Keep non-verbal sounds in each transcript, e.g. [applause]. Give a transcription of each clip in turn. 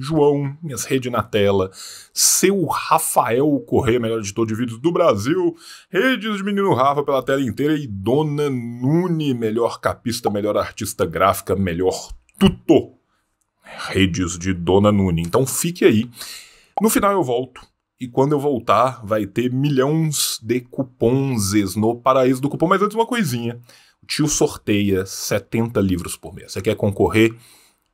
João, minhas redes na tela, seu Rafael Correia, melhor editor de vídeos do Brasil, redes de Menino Rafa pela tela inteira e Dona Nune, melhor capista, melhor artista gráfica, melhor tutor. Redes de Dona Nune. Então fique aí. No final eu volto. E quando eu voltar, vai ter milhões de cupons no paraíso do cupom. Mas antes, uma coisinha. O tio sorteia 70 livros por mês. Você quer concorrer?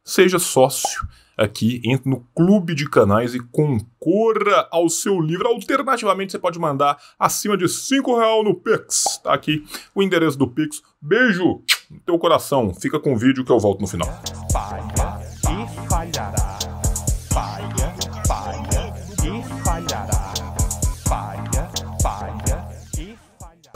Seja sócio aqui, entre no clube de canais e concorra ao seu livro. Alternativamente, você pode mandar acima de 5 real no Pix. Tá aqui o endereço do Pix. Beijo no teu coração. Fica com o vídeo que eu volto no final. Bye.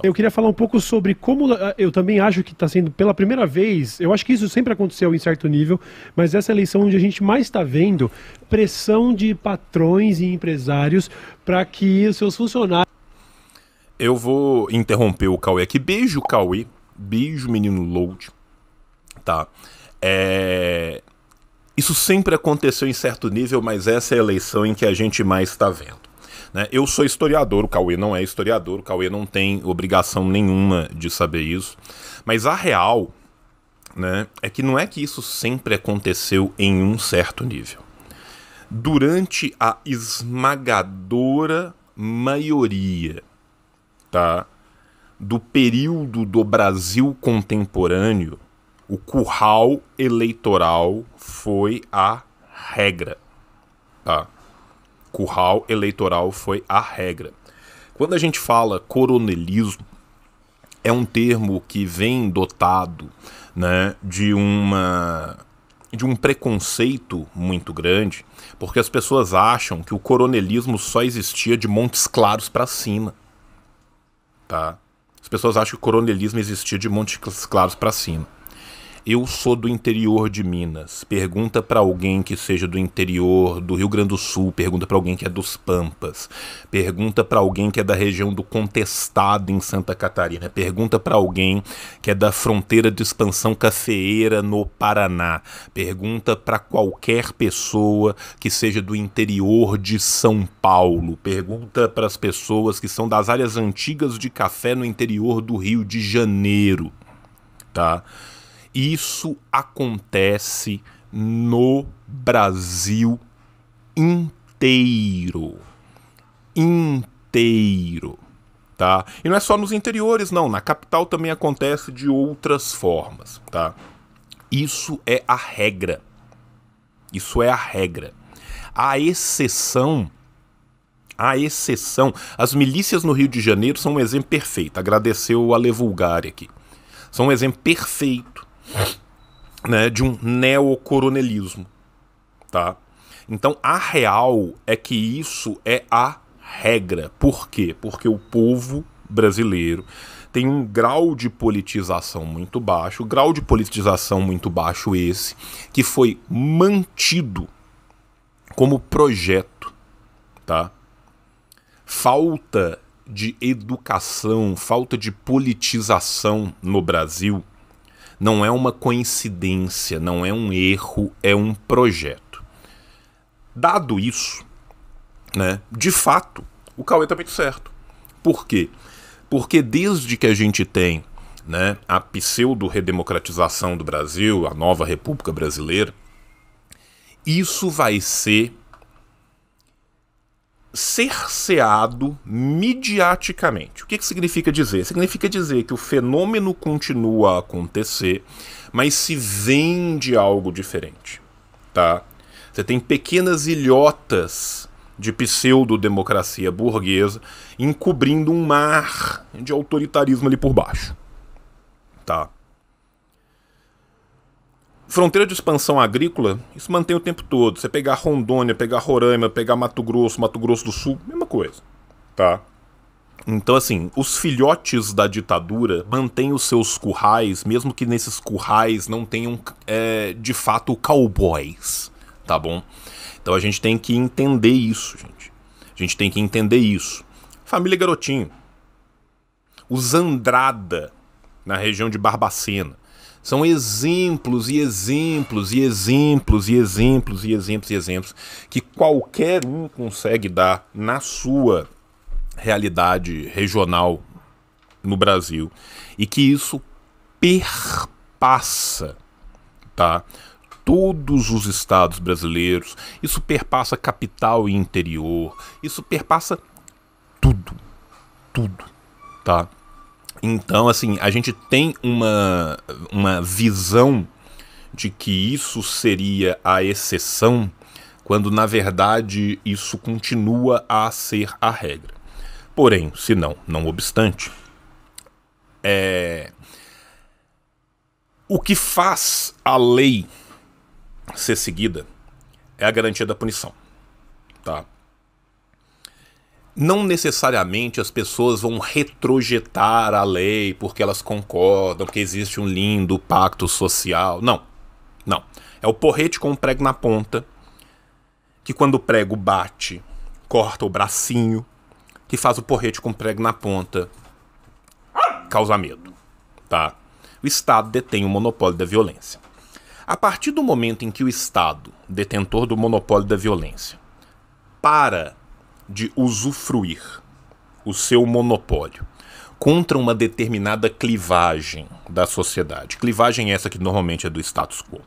Eu queria falar um pouco sobre como ah, eu também acho que está sendo pela primeira vez. Eu acho que isso sempre aconteceu em certo nível, mas essa eleição onde a gente mais está vendo pressão de patrões e empresários para que os seus funcionários. Eu vou interromper o Cauê aqui. Beijo, Cauê. Beijo, menino Load. Tá. É... Isso sempre aconteceu em certo nível, mas essa é a eleição em que a gente mais está vendo. Né? Eu sou historiador, o Cauê não é historiador, o Cauê não tem obrigação nenhuma de saber isso. Mas a real né, é que não é que isso sempre aconteceu em um certo nível. Durante a esmagadora maioria tá, do período do Brasil contemporâneo, o curral eleitoral foi a regra. Tá? curral eleitoral foi a regra. Quando a gente fala coronelismo, é um termo que vem dotado né, de uma de um preconceito muito grande, porque as pessoas acham que o coronelismo só existia de Montes Claros para cima. Tá? As pessoas acham que o coronelismo existia de Montes Claros para cima eu sou do interior de Minas. Pergunta para alguém que seja do interior do Rio Grande do Sul, pergunta para alguém que é dos Pampas, pergunta para alguém que é da região do Contestado em Santa Catarina, pergunta para alguém que é da fronteira de expansão cafeeira no Paraná, pergunta para qualquer pessoa que seja do interior de São Paulo, pergunta para as pessoas que são das áreas antigas de café no interior do Rio de Janeiro, tá? Isso acontece no Brasil inteiro. Inteiro. Tá? E não é só nos interiores, não. Na capital também acontece de outras formas. Tá? Isso é a regra. Isso é a regra. A exceção a exceção. As milícias no Rio de Janeiro são um exemplo perfeito. Agradeceu a Vulgari aqui. São um exemplo perfeito né, de um neocoronelismo, tá? Então a real é que isso é a regra. Por quê? Porque o povo brasileiro tem um grau de politização muito baixo, grau de politização muito baixo esse, que foi mantido como projeto, tá? Falta de educação, falta de politização no Brasil não é uma coincidência, não é um erro, é um projeto. Dado isso, né, de fato, o Cauê está muito certo. Por quê? Porque desde que a gente tem né, a pseudo-redemocratização do Brasil, a nova República Brasileira, isso vai ser cerceado midiaticamente. O que, que significa dizer? Significa dizer que o fenômeno continua a acontecer, mas se vende algo diferente, tá? Você tem pequenas ilhotas de pseudo-democracia burguesa encobrindo um mar de autoritarismo ali por baixo, tá? Fronteira de expansão agrícola, isso mantém o tempo todo. Você pegar Rondônia, pegar Roraima, pegar Mato Grosso, Mato Grosso do Sul, mesma coisa, tá? Então, assim, os filhotes da ditadura mantêm os seus currais, mesmo que nesses currais não tenham, é, de fato, cowboys, tá bom? Então a gente tem que entender isso, gente. A gente tem que entender isso. Família Garotinho. Os Andrada, na região de Barbacena são exemplos e exemplos e exemplos e exemplos e exemplos e exemplos que qualquer um consegue dar na sua realidade regional no Brasil e que isso perpassa, tá? Todos os estados brasileiros, isso perpassa capital e interior, isso perpassa tudo, tudo, tá? Então, assim, a gente tem uma, uma visão de que isso seria a exceção, quando na verdade isso continua a ser a regra. Porém, se não, não obstante, é... o que faz a lei ser seguida é a garantia da punição. Tá? não necessariamente as pessoas vão retrojetar a lei porque elas concordam, porque existe um lindo pacto social. Não. Não. É o porrete com o prego na ponta, que quando o prego bate, corta o bracinho, que faz o porrete com o prego na ponta causar medo, tá? O Estado detém o monopólio da violência. A partir do momento em que o Estado, detentor do monopólio da violência, para de usufruir o seu monopólio contra uma determinada clivagem da sociedade. Clivagem essa que normalmente é do status quo.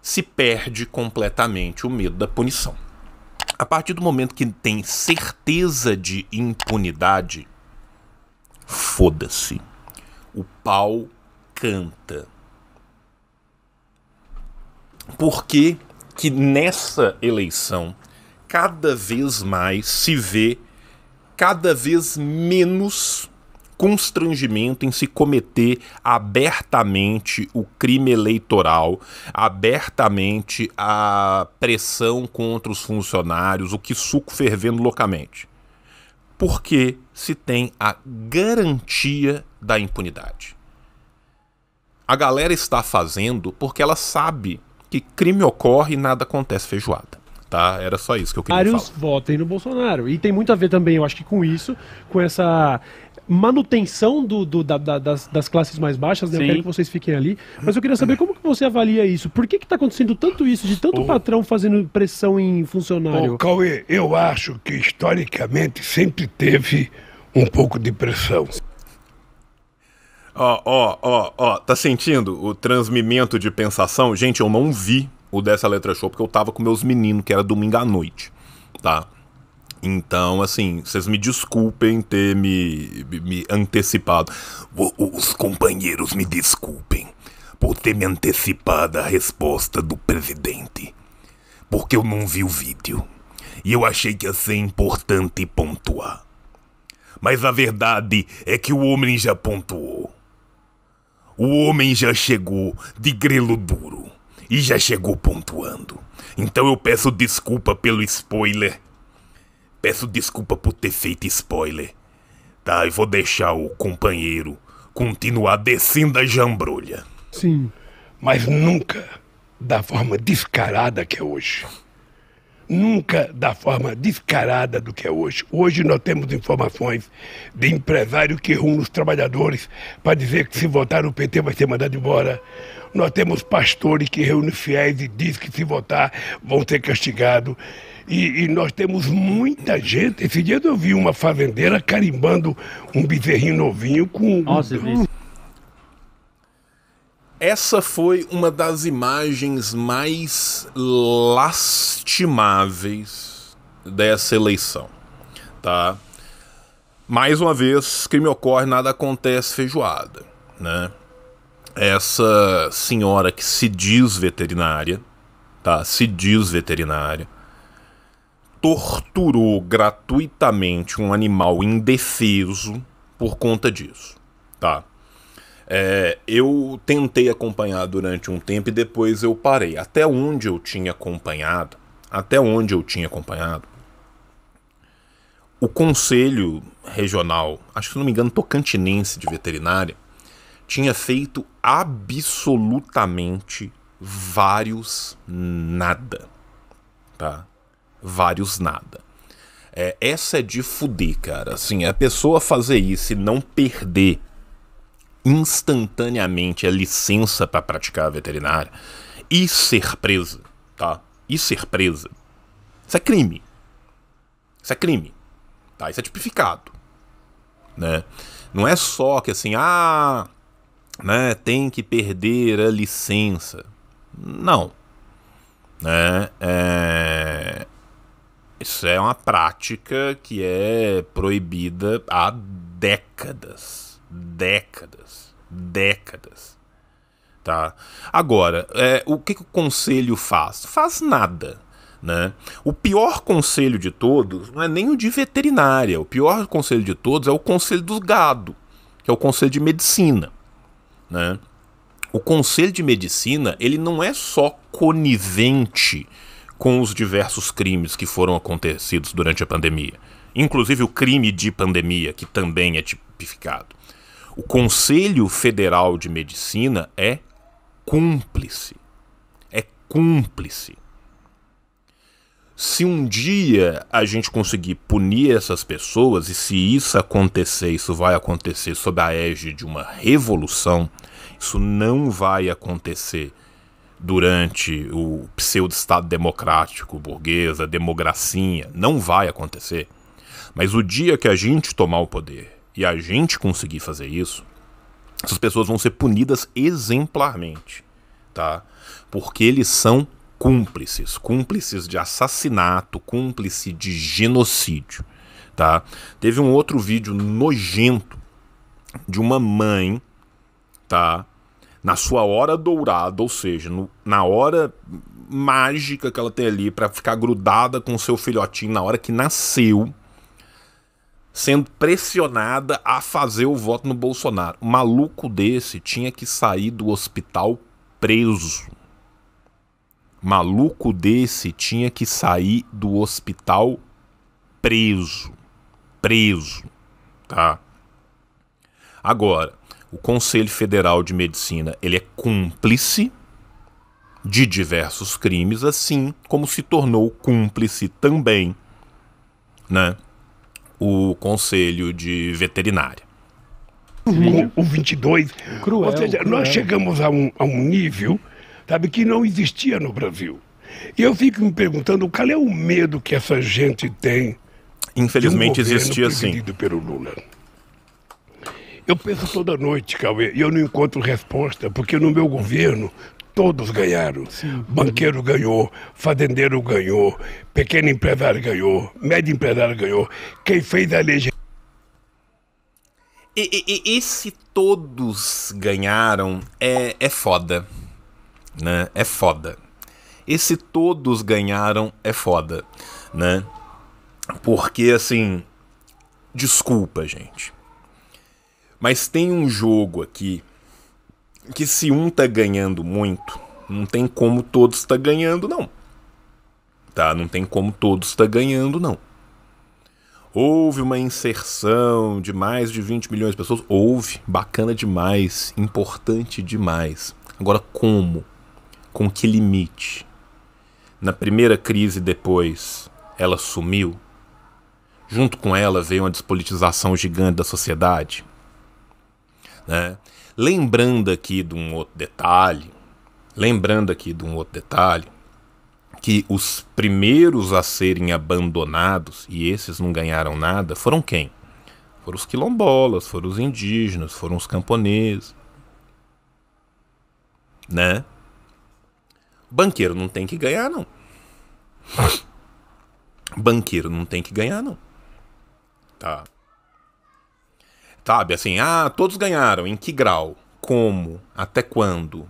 Se perde completamente o medo da punição. A partir do momento que tem certeza de impunidade, foda-se. O pau canta. Por que, que nessa eleição cada vez mais se vê cada vez menos constrangimento em se cometer abertamente o crime eleitoral, abertamente a pressão contra os funcionários, o que suco fervendo loucamente. Porque se tem a garantia da impunidade. A galera está fazendo porque ela sabe que crime ocorre e nada acontece feijoada tá? Era só isso que eu queria Vários falar. votem no Bolsonaro. E tem muito a ver também, eu acho que com isso, com essa manutenção do, do da, da, das, das, classes mais baixas, né? Sim. Eu quero que vocês fiquem ali. Mas eu queria saber como que você avalia isso. Por que está acontecendo tanto isso, de tanto oh. patrão fazendo pressão em funcionário? Oh, Cauê, eu acho que historicamente sempre teve um pouco de pressão. Ó, ó, ó, ó, tá sentindo o transmimento de pensação? Gente, eu não vi o dessa letra show porque eu tava com meus meninos, que era domingo à noite, tá? Então, assim, vocês me desculpem ter me, me antecipado. Os companheiros me desculpem por ter me antecipado a resposta do presidente. Porque eu não vi o vídeo. E eu achei que ia ser importante pontuar. Mas a verdade é que o homem já pontuou. O homem já chegou de grelo duro e já chegou pontuando. Então eu peço desculpa pelo spoiler. Peço desculpa por ter feito spoiler. Tá, e vou deixar o companheiro continuar descendo a jambrulha. Sim, mas nunca da forma descarada que é hoje nunca da forma descarada do que é hoje. Hoje nós temos informações de empresário que ruim os trabalhadores para dizer que se votar o PT vai ser mandado embora. Nós temos pastores que reúnem fiéis e diz que se votar vão ser castigados. E, e, nós temos muita gente. Esse dia eu vi uma fazendeira carimbando um bezerrinho novinho com. Nossa, um... Essa foi uma das imagens mais lastimáveis dessa eleição, tá? Mais uma vez, crime ocorre, nada acontece feijoada, né? Essa senhora que se diz veterinária, tá? Se diz veterinária, torturou gratuitamente um animal indefeso por conta disso, tá? É, eu tentei acompanhar durante um tempo e depois eu parei. Até onde eu tinha acompanhado, até onde eu tinha acompanhado, o Conselho Regional, acho que se não me engano, Tocantinense de Veterinária, tinha feito absolutamente vários nada. Tá? Vários nada. É, essa é de fuder, cara. Assim, é a pessoa fazer isso e não perder instantaneamente a licença para praticar a veterinária e ser presa, tá? E ser presa. Isso é crime. Isso é crime. Tá? Isso é tipificado. Né? Não é só que assim, ah, né, tem que perder a licença. Não. Né? É... Isso é uma prática que é proibida há décadas décadas. Décadas. Tá? Agora, é, o que, que o conselho faz? Faz nada. Né? O pior conselho de todos não é nem o de veterinária. O pior conselho de todos é o conselho dos gado, que é o conselho de medicina. Né? O conselho de medicina ele não é só conivente com os diversos crimes que foram acontecidos durante a pandemia, inclusive o crime de pandemia que também é tipificado. O Conselho Federal de Medicina é cúmplice. É cúmplice. Se um dia a gente conseguir punir essas pessoas, e se isso acontecer, isso vai acontecer sob a égide de uma revolução, isso não vai acontecer durante o pseudo-estado democrático burguesa, demogracinha, democracia, não vai acontecer. Mas o dia que a gente tomar o poder, e a gente conseguir fazer isso, essas pessoas vão ser punidas exemplarmente, tá? Porque eles são cúmplices, cúmplices de assassinato, cúmplice de genocídio, tá? Teve um outro vídeo nojento de uma mãe, tá? Na sua hora dourada, ou seja, no, na hora mágica que ela tem ali para ficar grudada com seu filhotinho na hora que nasceu, sendo pressionada a fazer o voto no Bolsonaro. maluco desse tinha que sair do hospital preso. Maluco desse tinha que sair do hospital preso. Preso, tá? Agora, o Conselho Federal de Medicina, ele é cúmplice de diversos crimes, assim como se tornou cúmplice também, né? o Conselho de Veterinária. O, o 22. Cruel, Ou seja, cruel. nós chegamos a um, a um nível sabe, que não existia no Brasil. E eu fico me perguntando qual é o medo que essa gente tem. Infelizmente um existia sim. pelo Lula. Eu penso toda noite, Cauê, e eu não encontro resposta, porque no meu governo Todos ganharam. Sim. Banqueiro ganhou, fazendeiro ganhou, pequeno empresário ganhou, médio empresário ganhou. Quem fez a legenda. E, e, esse todos ganharam é, é foda. Né? É foda. Esse todos ganharam é foda. Né? Porque, assim. Desculpa, gente. Mas tem um jogo aqui que se um tá ganhando muito, não tem como todos tá ganhando, não. Tá? Não tem como todos tá ganhando, não. Houve uma inserção de mais de 20 milhões de pessoas? Houve. Bacana demais. Importante demais. Agora, como? Com que limite? Na primeira crise depois, ela sumiu? Junto com ela veio uma despolitização gigante da sociedade? Né? Lembrando aqui de um outro detalhe, lembrando aqui de um outro detalhe, que os primeiros a serem abandonados, e esses não ganharam nada, foram quem? Foram os quilombolas, foram os indígenas, foram os camponeses. Né? banqueiro não tem que ganhar, não. banqueiro não tem que ganhar, não. Tá. Sabe, assim, ah, todos ganharam. Em que grau? Como? Até quando?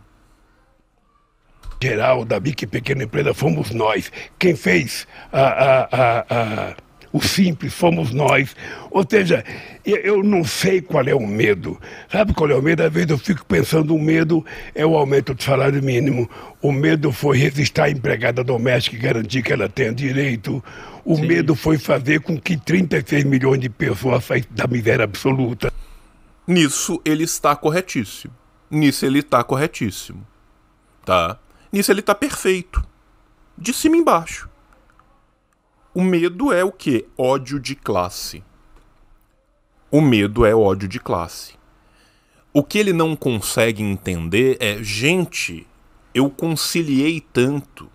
Geral da BIC Pequena Empresa fomos nós. Quem fez a, a, a, a o simples, fomos nós. Ou seja, eu não sei qual é o medo. Sabe qual é o medo? Às vezes eu fico pensando, o medo é o aumento do salário mínimo, o medo foi resistir à empregada doméstica e garantir que ela tenha direito, o Sim. medo foi fazer com que 36 milhões de pessoas saíssem da miséria absoluta. Nisso ele está corretíssimo. Nisso ele está corretíssimo. Tá? Nisso ele está perfeito. De cima embaixo. O medo é o que? Ódio de classe. O medo é ódio de classe. O que ele não consegue entender é, gente, eu conciliei tanto,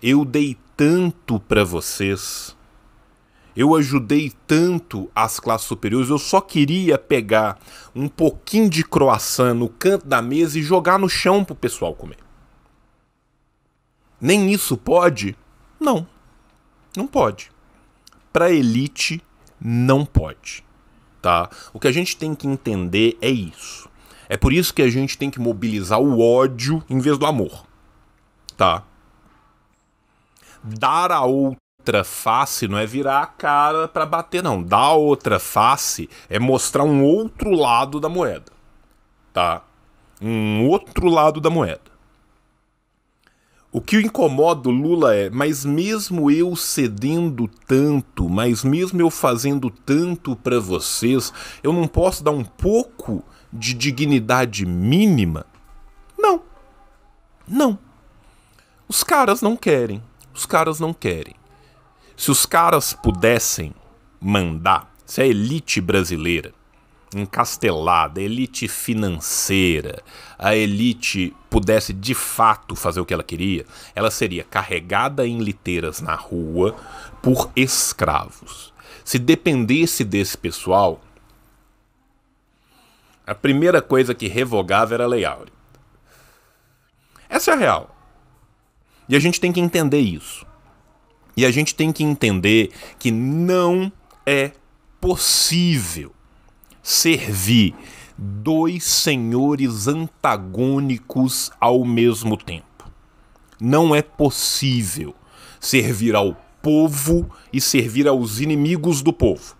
eu dei tanto para vocês, eu ajudei tanto as classes superiores, eu só queria pegar um pouquinho de croissant no canto da mesa e jogar no chão pro pessoal comer. Nem isso pode? Não. Não pode. Para elite, não pode. Tá? O que a gente tem que entender é isso. É por isso que a gente tem que mobilizar o ódio em vez do amor. Tá? Dar a outra face não é virar a cara para bater, não. Dar a outra face é mostrar um outro lado da moeda. Tá? Um outro lado da moeda. O que incomoda o Lula é, mas mesmo eu cedendo tanto, mas mesmo eu fazendo tanto para vocês, eu não posso dar um pouco de dignidade mínima? Não. Não. Os caras não querem. Os caras não querem. Se os caras pudessem mandar, se a elite brasileira encastelada, elite financeira, a elite pudesse de fato fazer o que ela queria, ela seria carregada em liteiras na rua por escravos. Se dependesse desse pessoal, a primeira coisa que revogava era a Lei Áurea. Essa é a real. E a gente tem que entender isso. E a gente tem que entender que não é possível servir dois senhores antagônicos ao mesmo tempo. Não é possível servir ao povo e servir aos inimigos do povo.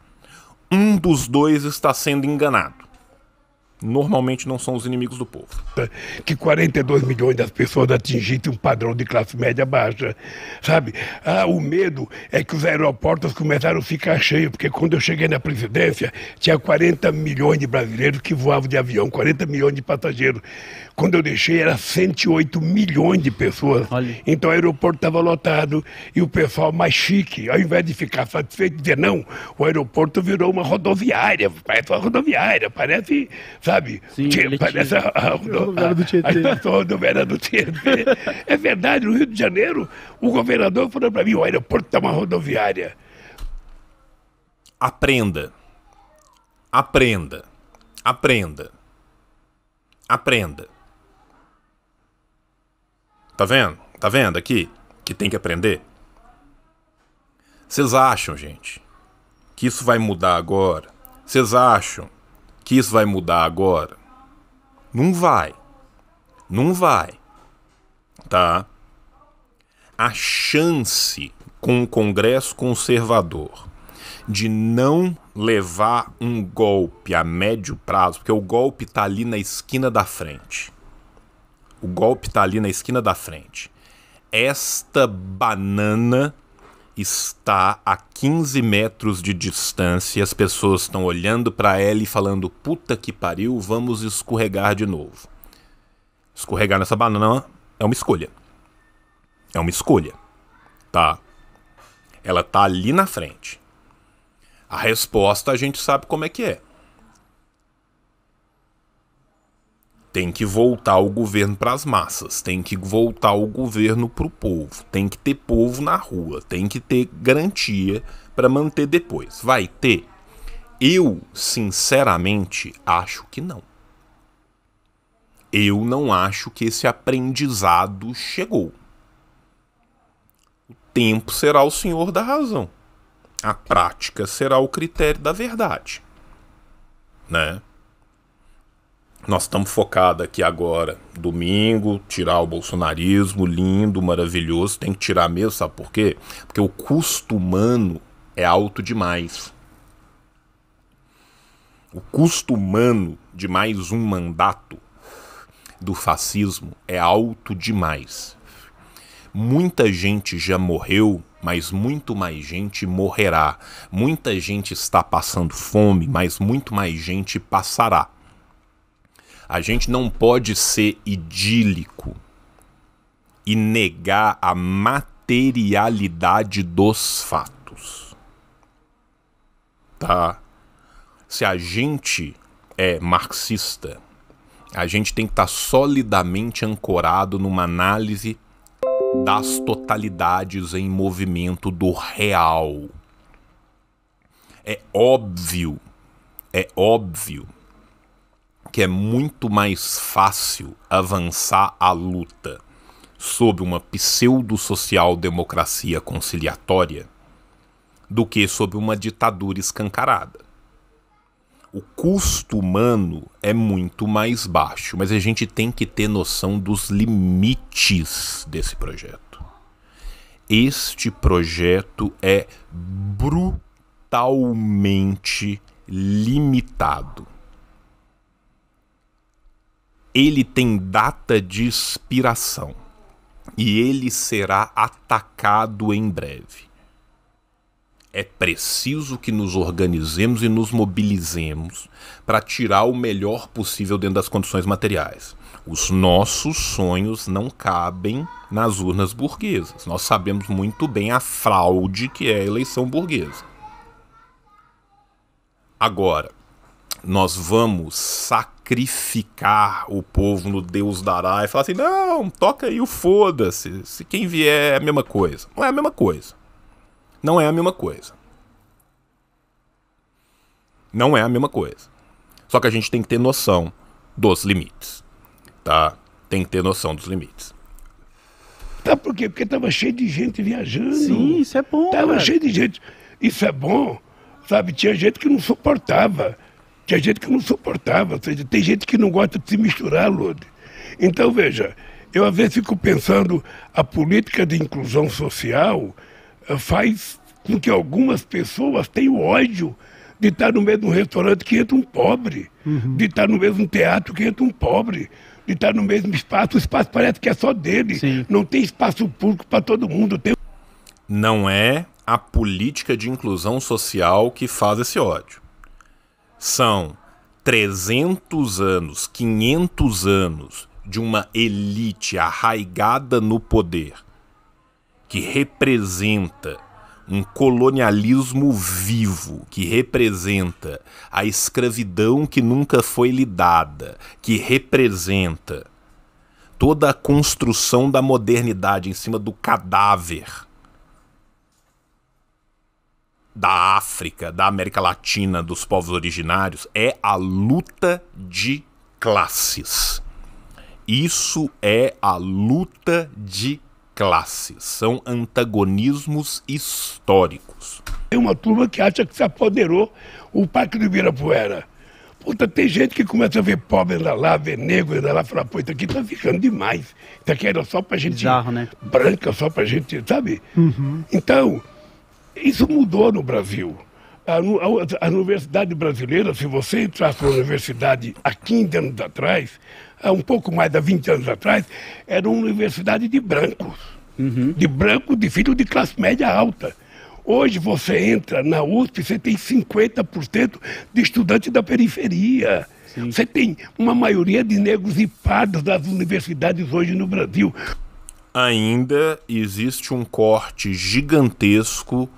Um dos dois está sendo enganado normalmente não são os inimigos do povo. Que 42 milhões das pessoas atingissem um padrão de classe média baixa, sabe? Ah, o medo é que os aeroportos começaram a ficar cheios, porque quando eu cheguei na presidência, tinha 40 milhões de brasileiros que voavam de avião, 40 milhões de passageiros. Quando eu deixei, era 108 milhões de pessoas. Olha. Então o aeroporto estava lotado e o pessoal mais chique, ao invés de ficar satisfeito e dizer não, o aeroporto virou uma rodoviária. Parece uma rodoviária, parece, sabe? Sim, tira, parece a, a, é [laughs] a, a, do Tietê. é verdade, no Rio de Janeiro, o governador falou para mim: o aeroporto está é uma rodoviária. Aprenda. Aprenda. Aprenda. Aprenda. Tá vendo? Tá vendo aqui? Que tem que aprender. Vocês acham, gente, que isso vai mudar agora? Vocês acham que isso vai mudar agora? Não vai. Não vai. Tá? A chance com o Congresso conservador de não levar um golpe a médio prazo, porque o golpe está ali na esquina da frente. O golpe está ali na esquina da frente. Esta banana está a 15 metros de distância e as pessoas estão olhando para ela e falando: puta que pariu, vamos escorregar de novo. Escorregar nessa banana é uma escolha. É uma escolha. Tá? Ela tá ali na frente. A resposta a gente sabe como é que é. Tem que voltar o governo para as massas, tem que voltar o governo para o povo, tem que ter povo na rua, tem que ter garantia para manter depois. Vai ter? Eu, sinceramente, acho que não. Eu não acho que esse aprendizado chegou. O tempo será o senhor da razão. A prática será o critério da verdade. Né? nós estamos focados aqui agora, domingo, tirar o bolsonarismo, lindo, maravilhoso, tem que tirar mesmo, sabe por quê? Porque o custo humano é alto demais. O custo humano de mais um mandato do fascismo é alto demais. Muita gente já morreu, mas muito mais gente morrerá. Muita gente está passando fome, mas muito mais gente passará. A gente não pode ser idílico e negar a materialidade dos fatos. Tá? Se a gente é marxista, a gente tem que estar tá solidamente ancorado numa análise das totalidades em movimento do real. É óbvio, é óbvio que é muito mais fácil avançar a luta sob uma pseudo-social-democracia conciliatória do que sob uma ditadura escancarada. O custo humano é muito mais baixo, mas a gente tem que ter noção dos limites desse projeto. Este projeto é brutalmente limitado ele tem data de expiração e ele será atacado em breve. É preciso que nos organizemos e nos mobilizemos para tirar o melhor possível dentro das condições materiais. Os nossos sonhos não cabem nas urnas burguesas. Nós sabemos muito bem a fraude que é a eleição burguesa. Agora, nós vamos sacar sacrificar o povo no Deus dará e falar assim: não, toca aí o foda-se, se quem vier é a mesma coisa. Não é a mesma coisa. Não é a mesma coisa. Não é a mesma coisa. Só que a gente tem que ter noção dos limites, tá? Tem que ter noção dos limites. Tá por quê? Porque tava cheio de gente viajando. Sim, isso é bom. Tava cara. cheio de gente. Isso é bom, sabe? Tinha gente que não suportava. Tinha gente que não suportava, ou seja, tem gente que não gosta de se misturar, Lode. Então, veja, eu às vezes fico pensando, a política de inclusão social eh, faz com que algumas pessoas tenham ódio de estar no mesmo restaurante que entra um pobre, uhum. de estar no mesmo teatro que entra um pobre, de estar no mesmo espaço. O espaço parece que é só dele. Sim. Não tem espaço público para todo mundo. Tem... Não é a política de inclusão social que faz esse ódio são 300 anos, 500 anos de uma elite arraigada no poder que representa um colonialismo vivo que representa a escravidão que nunca foi lidada, que representa toda a construção da modernidade em cima do cadáver da África, da América Latina, dos povos originários, é a luta de classes. Isso é a luta de classes. São antagonismos históricos. Tem uma turma que acha que se apoderou o Parque do Ibirapuera. Puta, tem gente que começa a ver pobre ainda lá, ver negro ainda lá, fala, pô, isso aqui tá ficando demais. Isso aqui era só pra gente Bizarro, né? branca, só pra gente, sabe? Uhum. Então, isso mudou no Brasil. A, a, a, universidade brasileira, se você entrasse na universidade há 15 anos atrás, há um pouco mais de 20 anos atrás, era uma universidade de brancos. Uhum. De branco, de filho de classe média alta. Hoje você entra na USP, você tem 50% de estudantes da periferia. Sim. Você tem uma maioria de negros e pardos das universidades hoje no Brasil. Ainda existe um corte gigantesco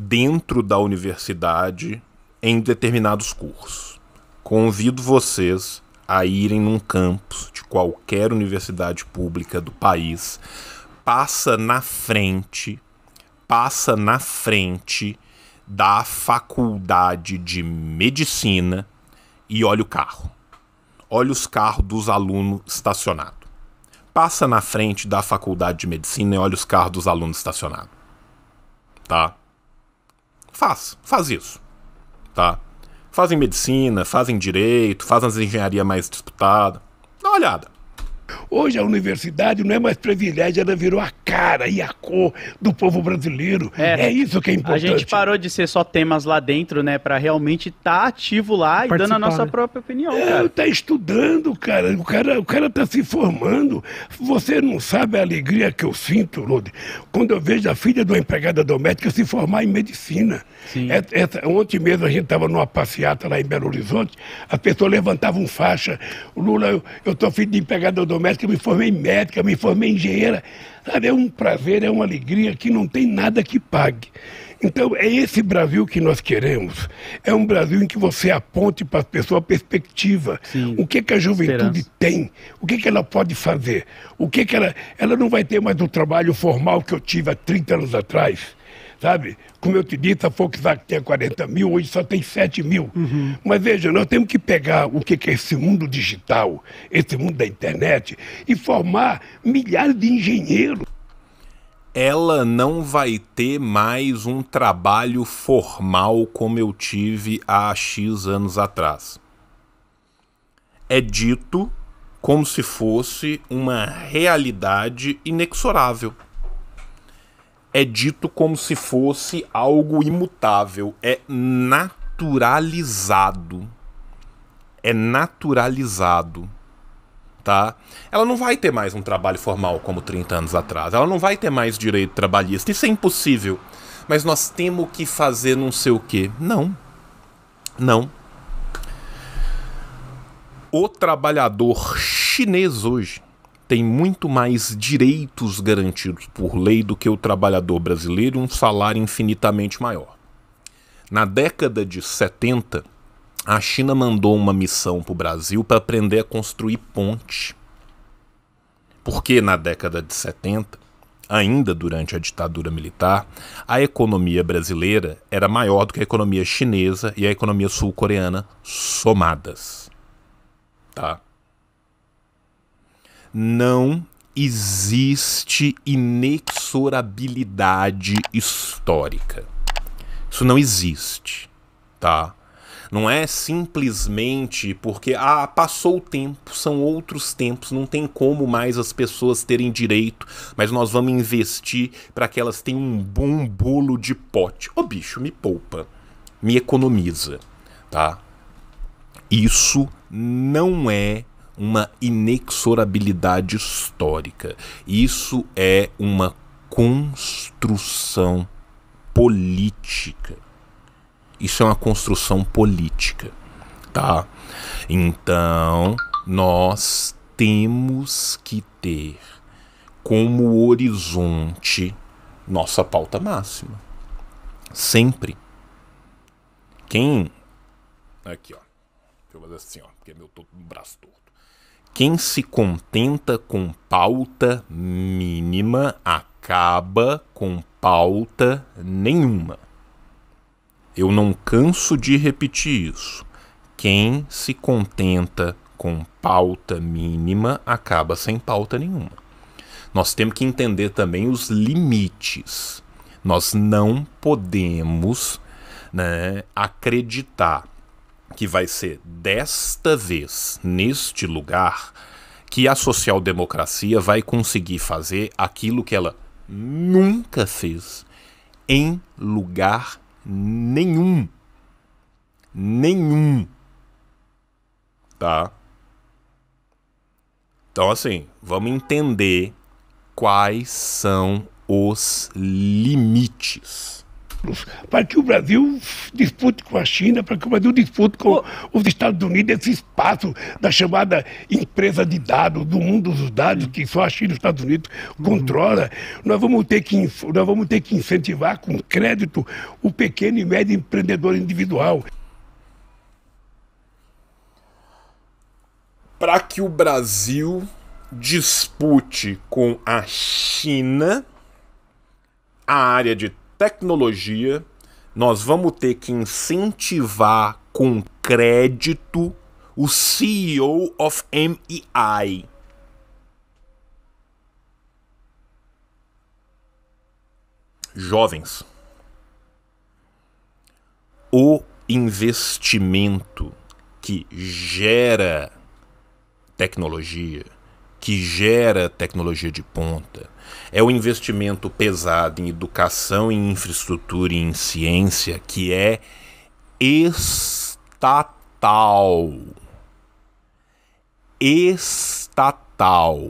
dentro da universidade em determinados cursos. Convido vocês a irem num campus de qualquer universidade pública do país, passa na frente, passa na frente da faculdade de medicina e olha o carro. Olha os carros dos alunos estacionados. Passa na frente da faculdade de medicina e olha os carros dos alunos estacionados. Tá? Faz, faz isso, tá? Fazem medicina, fazem direito, fazem as engenharia mais disputada. Dá uma olhada. Hoje a universidade não é mais privilégio, ela virou a cara e a cor do povo brasileiro. É, é isso que é importante. A gente parou de ser só temas lá dentro, né, para realmente estar tá ativo lá e dando a nossa né? própria opinião. É, cara. tá estudando, cara. O cara, o cara tá se formando. Você não sabe a alegria que eu sinto, Lodi, quando eu vejo a filha de uma empregada doméstica se formar em medicina. essa, é, é, ontem mesmo a gente estava numa passeata lá em Belo Horizonte, a pessoa levantava um faixa. Lula, eu, eu tô filho de empregada doméstica médica, eu me formei médica, me formei engenheira. Sabe, é um prazer, é uma alegria que não tem nada que pague. Então, é esse Brasil que nós queremos. É um Brasil em que você aponte para as pessoas a perspectiva. Sim, o que, que a juventude esperança. tem? O que, que ela pode fazer? O que, que ela. Ela não vai ter mais o trabalho formal que eu tive há 30 anos atrás sabe? Como eu te disse, a Volkswagen tem 40 mil, hoje só tem 7 mil. Uhum. Mas veja, nós temos que pegar o que é esse mundo digital, esse mundo da internet, e formar milhares de engenheiros. Ela não vai ter mais um trabalho formal como eu tive há X anos atrás. É dito como se fosse uma realidade inexorável é dito como se fosse algo imutável, é naturalizado. É naturalizado. Tá? Ela não vai ter mais um trabalho formal como 30 anos atrás. Ela não vai ter mais direito trabalhista. Isso é impossível. Mas nós temos que fazer não sei o quê. Não. Não. O trabalhador chinês hoje tem muito mais direitos garantidos por lei do que o trabalhador brasileiro e um salário infinitamente maior. Na década de 70, a China mandou uma missão para o Brasil para aprender a construir ponte. Porque na década de 70, ainda durante a ditadura militar, a economia brasileira era maior do que a economia chinesa e a economia sul-coreana somadas. Tá? não existe inexorabilidade histórica. Isso não existe, tá? Não é simplesmente porque ah, passou o tempo, são outros tempos, não tem como mais as pessoas terem direito, mas nós vamos investir para que elas tenham um bom bolo de pote. Ô oh, bicho, me poupa, me economiza, tá? Isso não é uma inexorabilidade histórica. Isso é uma construção política. Isso é uma construção política, tá? Então, nós temos que ter como horizonte nossa pauta máxima. Sempre. Quem aqui, ó. Deixa eu fazer assim, ó, porque meu todo braço torto. Quem se contenta com pauta mínima acaba com pauta nenhuma. Eu não canso de repetir isso. Quem se contenta com pauta mínima acaba sem pauta nenhuma. Nós temos que entender também os limites. Nós não podemos né, acreditar que vai ser desta vez, neste lugar, que a social-democracia vai conseguir fazer aquilo que ela nunca fez em lugar nenhum. Nenhum. Tá? Então, assim, vamos entender quais são os limites para que o Brasil dispute com a China, para que o Brasil dispute com oh. os Estados Unidos esse espaço da chamada empresa de dados, do mundo dos dados, que só a China e os Estados Unidos uhum. controla. Nós vamos, ter que, nós vamos ter que incentivar com crédito o pequeno e médio empreendedor individual. Para que o Brasil dispute com a China a área de tecnologia, nós vamos ter que incentivar com crédito o CEO of MEI. Jovens, o investimento que gera tecnologia que gera tecnologia de ponta, é o investimento pesado em educação, em infraestrutura e em ciência que é estatal. Estatal.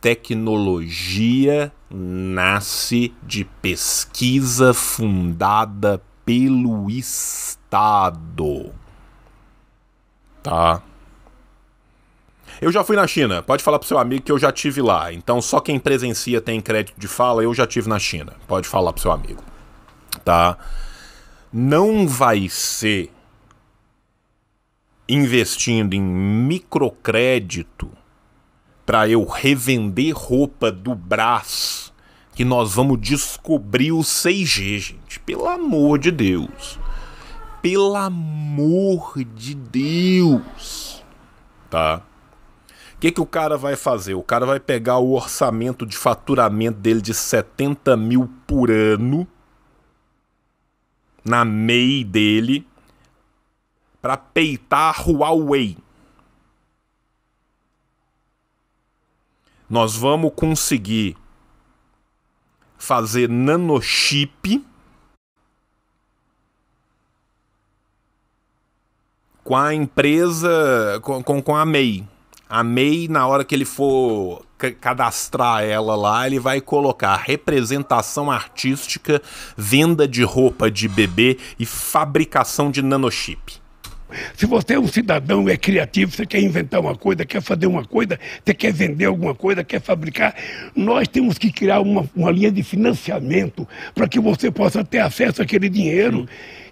Tecnologia nasce de pesquisa fundada pelo Estado. Tá? Eu já fui na China. Pode falar pro seu amigo que eu já tive lá. Então só quem presencia tem crédito de fala. Eu já tive na China. Pode falar pro seu amigo. Tá? Não vai ser investindo em microcrédito para eu revender roupa do Brás que nós vamos descobrir o 6G, gente. Pelo amor de Deus. Pelo amor de Deus. Tá? O que, que o cara vai fazer? O cara vai pegar o orçamento de faturamento dele de 70 mil por ano na MEI dele para peitar a Huawei. Nós vamos conseguir fazer nanochip com a empresa, com, com, com a MEI. A MEI, na hora que ele for cadastrar ela lá, ele vai colocar representação artística, venda de roupa de bebê e fabricação de nanochip. Se você é um cidadão, é criativo, você quer inventar uma coisa, quer fazer uma coisa, você quer vender alguma coisa, quer fabricar, nós temos que criar uma, uma linha de financiamento para que você possa ter acesso àquele dinheiro. Sim.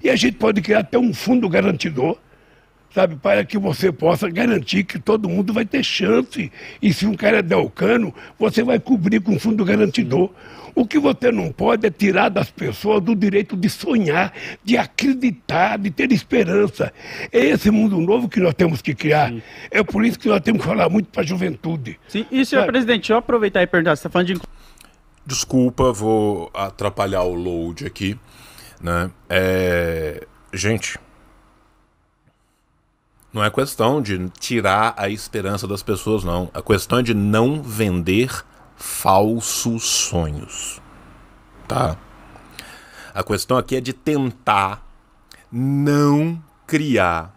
E a gente pode criar até um fundo garantidor sabe, para que você possa garantir que todo mundo vai ter chance. E se um cara é der o cano, você vai cobrir com fundo garantidor. O que você não pode é tirar das pessoas o direito de sonhar, de acreditar, de ter esperança. É esse mundo novo que nós temos que criar. Sim. É por isso que nós temos que falar muito para a juventude. Sim, e senhor presidente, deixa eu aproveitar e perguntar, você está falando de... Desculpa, vou atrapalhar o load aqui, né? É... Gente, não é questão de tirar a esperança das pessoas, não. A é questão é de não vender falsos sonhos. Tá? A questão aqui é de tentar não criar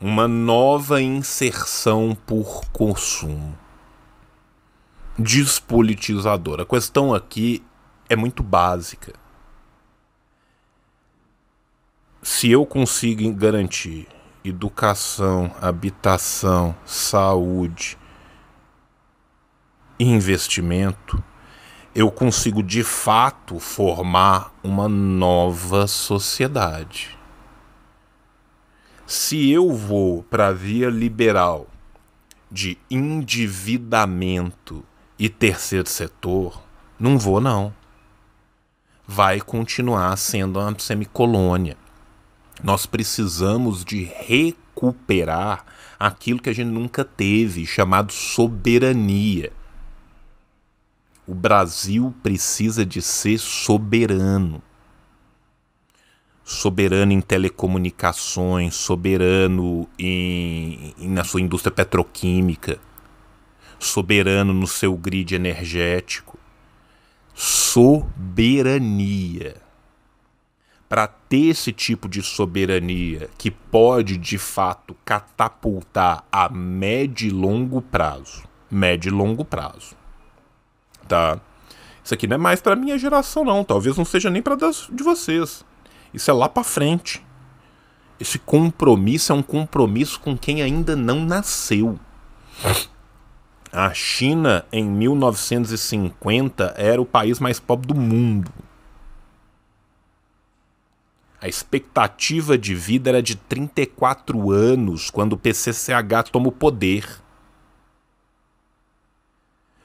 uma nova inserção por consumo despolitizador. A questão aqui é muito básica. Se eu consigo garantir educação, habitação, saúde, investimento, eu consigo de fato formar uma nova sociedade. Se eu vou para a via liberal de endividamento e terceiro setor, não vou não. Vai continuar sendo uma semicolônia. Nós precisamos de recuperar aquilo que a gente nunca teve, chamado soberania. O Brasil precisa de ser soberano. Soberano em telecomunicações, soberano em, na sua indústria petroquímica, soberano no seu grid energético. Soberania para ter esse tipo de soberania que pode de fato catapultar a médio e longo prazo. Médio e longo prazo. Tá? Isso aqui não é mais para minha geração não, talvez não seja nem para de vocês. Isso é lá para frente. Esse compromisso é um compromisso com quem ainda não nasceu. A China em 1950 era o país mais pobre do mundo. A expectativa de vida era de 34 anos quando o PCCH toma o poder.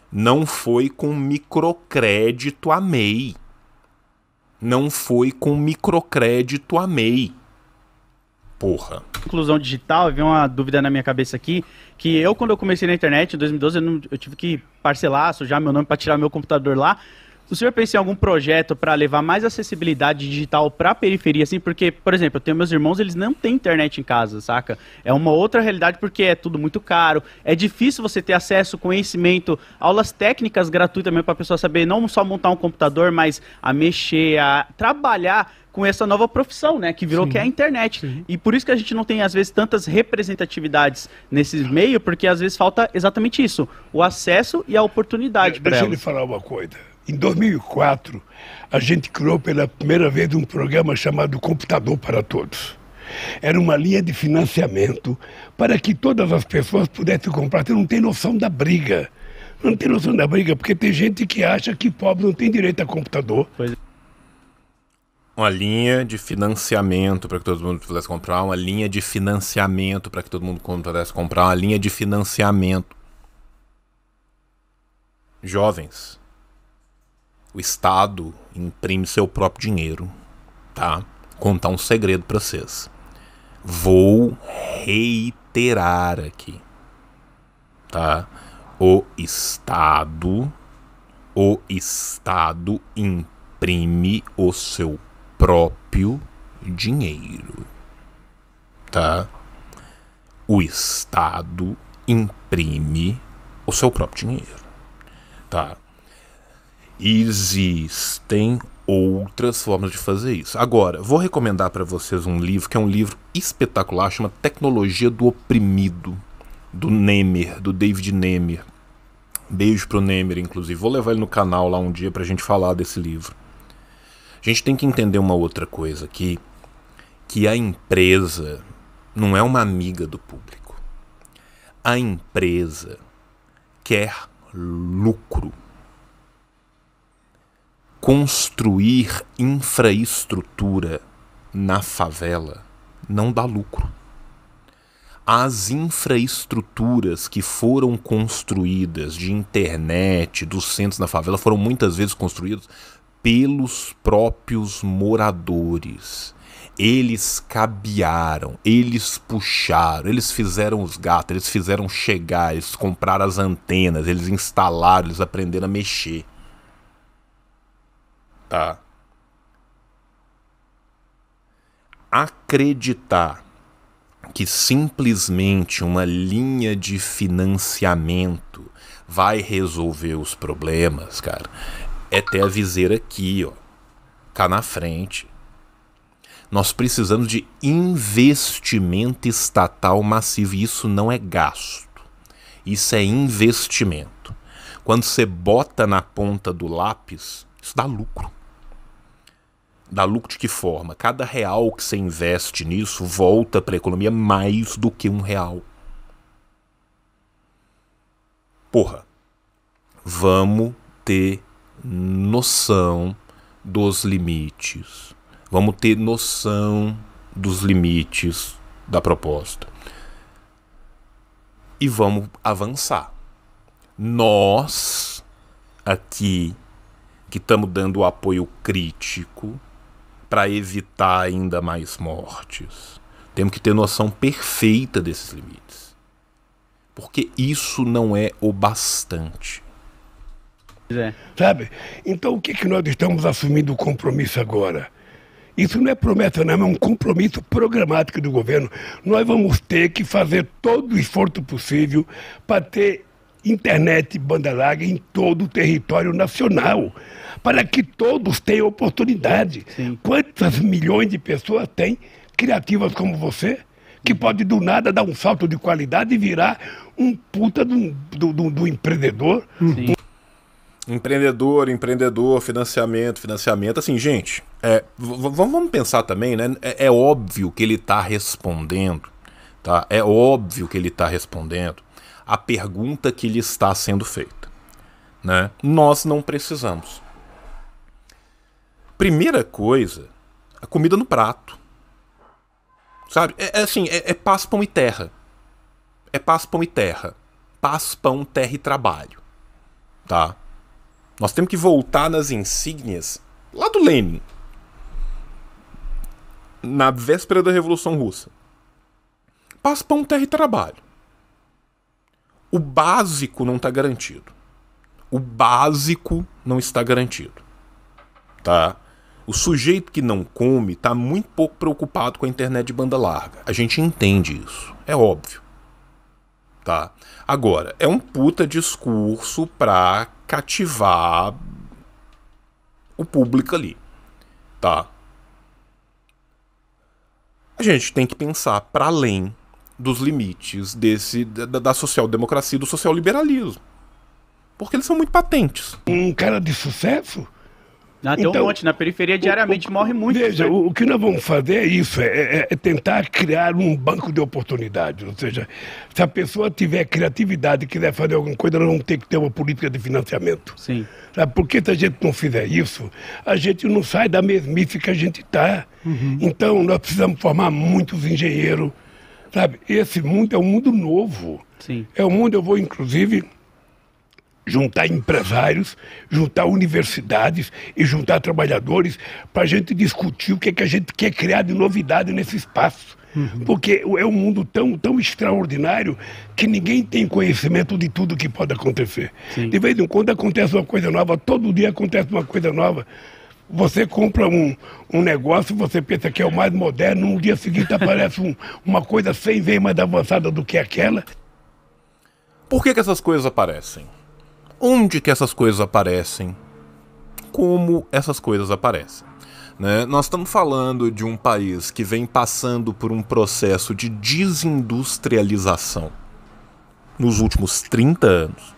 Não foi com microcrédito a MEI. Não foi com microcrédito a MEI. Porra. Inclusão digital, veio uma dúvida na minha cabeça aqui, que eu, quando eu comecei na internet, em 2012, eu, não, eu tive que parcelar, sujar meu nome para tirar meu computador lá. O senhor pensa em algum projeto para levar mais acessibilidade digital para a periferia, assim? Porque, por exemplo, eu tenho meus irmãos, eles não têm internet em casa, saca? É uma outra realidade porque é tudo muito caro, é difícil você ter acesso, conhecimento, aulas técnicas gratuitas mesmo para a pessoa saber não só montar um computador, mas a mexer, a trabalhar com essa nova profissão, né? Que virou sim, que é a internet. Sim. E por isso que a gente não tem, às vezes, tantas representatividades nesse meio, porque às vezes falta exatamente isso: o acesso e a oportunidade. É, deixa eu lhe falar uma coisa. Em 2004, a gente criou pela primeira vez um programa chamado Computador para Todos. Era uma linha de financiamento para que todas as pessoas pudessem comprar. Você não tem noção da briga. Não tem noção da briga, porque tem gente que acha que pobre não tem direito a computador. Pois é. uma linha de financiamento para que todo mundo pudesse comprar, uma linha de financiamento para que todo mundo pudesse comprar, uma linha de financiamento. Jovens, o Estado imprime seu próprio dinheiro, tá? Contar um segredo para vocês. Vou reiterar aqui, tá? O Estado, o Estado imprime o seu próprio dinheiro, tá? O Estado imprime o seu próprio dinheiro, tá? Existem outras formas de fazer isso. Agora, vou recomendar para vocês um livro que é um livro espetacular, chama Tecnologia do Oprimido, do Nemer, do David Nemer. Beijo pro Nemer, inclusive. Vou levar ele no canal lá um dia pra gente falar desse livro. A gente tem que entender uma outra coisa aqui, que a empresa não é uma amiga do público. A empresa quer lucro construir infraestrutura na favela não dá lucro. As infraestruturas que foram construídas de internet, dos centros na favela, foram muitas vezes construídas pelos próprios moradores. Eles cabearam, eles puxaram, eles fizeram os gatos, eles fizeram chegar, eles compraram as antenas, eles instalaram, eles aprenderam a mexer acreditar. Acreditar que simplesmente uma linha de financiamento vai resolver os problemas, cara, é ter a viseira aqui, ó, cá na frente. Nós precisamos de investimento estatal massivo e isso não é gasto. Isso é investimento. Quando você bota na ponta do lápis, isso dá lucro da lucro de que forma? Cada real que você investe nisso volta para a economia mais do que um real. Porra, vamos ter noção dos limites. Vamos ter noção dos limites da proposta. E vamos avançar. Nós, aqui, que estamos dando apoio crítico, para evitar ainda mais mortes. Temos que ter noção perfeita desses limites. Porque isso não é o bastante. É. Sabe? Então o que, que nós estamos assumindo o compromisso agora? Isso não é promessa, não, é um compromisso programático do governo. Nós vamos ter que fazer todo o esforço possível para ter internet banda larga em todo o território nacional, para que todos tenham oportunidade. Sim. Quantas milhões de pessoas têm criativas como você? Que uhum. pode do nada dar um salto de qualidade e virar um puta do, do, do, do empreendedor. Sim. Empreendedor, empreendedor, financiamento, financiamento. Assim, gente, é, vamos pensar também, né? É, é óbvio que ele está respondendo, tá? É óbvio que ele está respondendo a pergunta que lhe está sendo feita. Né? Nós não precisamos. Primeira coisa, a comida no prato. Sabe? É, é assim, é, é paz, pão e terra. É paz, pão e terra. Paz, pão, terra e trabalho. Tá? Nós temos que voltar nas insígnias lá do Lenin. Na véspera da Revolução Russa. Paz, pão, terra e trabalho o básico não está garantido. O básico não está garantido. Tá? O sujeito que não come está muito pouco preocupado com a internet de banda larga. A gente entende isso, é óbvio. Tá? Agora, é um puta discurso para cativar o público ali. Tá? A gente tem que pensar para além dos limites desse da, da social-democracia e do social-liberalismo. Porque eles são muito patentes. Um cara de sucesso? Ah, tem então, um monte. Na periferia diariamente o, o, morre muito. Veja, né? o que nós vamos fazer é isso: é é, é, é, tentar criar um banco de oportunidades. Ou seja, se a pessoa tiver criatividade e quiser fazer alguma coisa, nós vamos ter que ter uma política de financiamento. Sim. Sabe? Porque se a gente não fizer isso, a gente não sai da mesmice que a gente está. Uhum. Então, nós precisamos formar muitos engenheiros Sabe, esse mundo é um mundo novo. Sim. É um mundo, eu vou inclusive juntar empresários, juntar universidades e juntar trabalhadores para a gente discutir o que, é que a gente quer criar de novidade nesse espaço. Uhum. Porque é um mundo tão, tão extraordinário que ninguém tem conhecimento de tudo que pode acontecer. Sim. De vez em quando acontece uma coisa nova, todo dia acontece uma coisa nova. Você compra um, um negócio, você pensa que é o mais moderno, no dia seguinte aparece um, uma coisa 100 vezes mais avançada do que aquela. Por que, que essas coisas aparecem? Onde que essas coisas aparecem? Como essas coisas aparecem? Né? Nós estamos falando de um país que vem passando por um processo de desindustrialização nos últimos 30 anos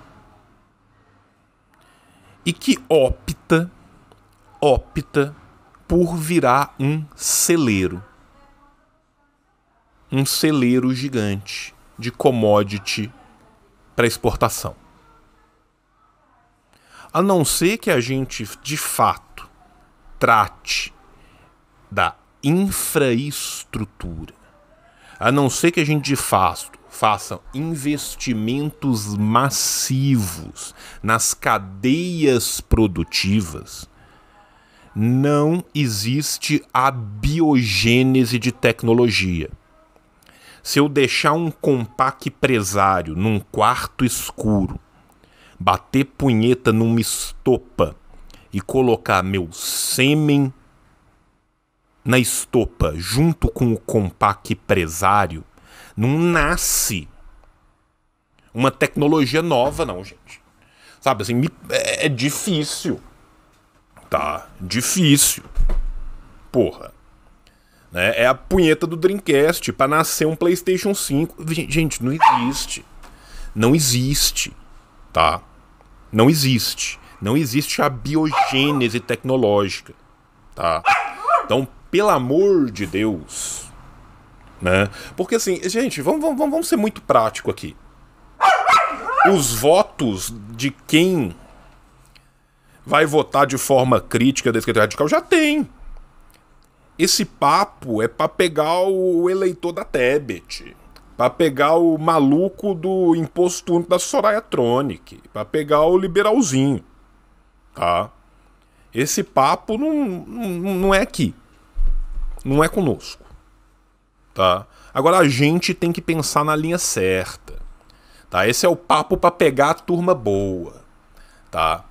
e que opta opta por virar um celeiro. Um celeiro gigante de commodity para exportação. A não ser que a gente, de fato, trate da infraestrutura. A não ser que a gente, de fato, faça investimentos massivos nas cadeias produtivas, não existe a biogênese de tecnologia. Se eu deixar um compact presário num quarto escuro, bater punheta numa estopa e colocar meu sêmen na estopa junto com o compact presário, não nasce uma tecnologia nova, não, gente. Sabe assim, é, é difícil tá difícil. Porra. Né? É a punheta do Dreamcast para nascer um PlayStation 5. Gente, não existe. Não existe. Tá? Não existe. Não existe a biogênese tecnológica. Tá? Então, pelo amor de Deus. Né? Porque assim, gente, vamos, vamos, vamos ser muito prático aqui. Os votos de quem vai votar de forma crítica da esquerda radical? Já tem. Esse papo é para pegar o eleitor da Tebet, para pegar o maluco do imposto único da Soraya Tronic, para pegar o liberalzinho, tá? Esse papo não, não, não é aqui, não é conosco, tá? Agora a gente tem que pensar na linha certa, tá? Esse é o papo para pegar a turma boa, tá?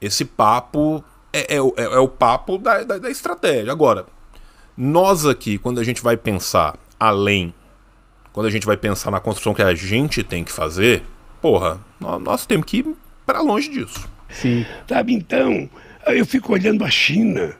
Esse papo é, é, é, é o papo da, da, da estratégia. Agora, nós aqui, quando a gente vai pensar além, quando a gente vai pensar na construção que a gente tem que fazer, porra, nós, nós temos que ir para longe disso. Sim. Sabe, então, eu fico olhando a China.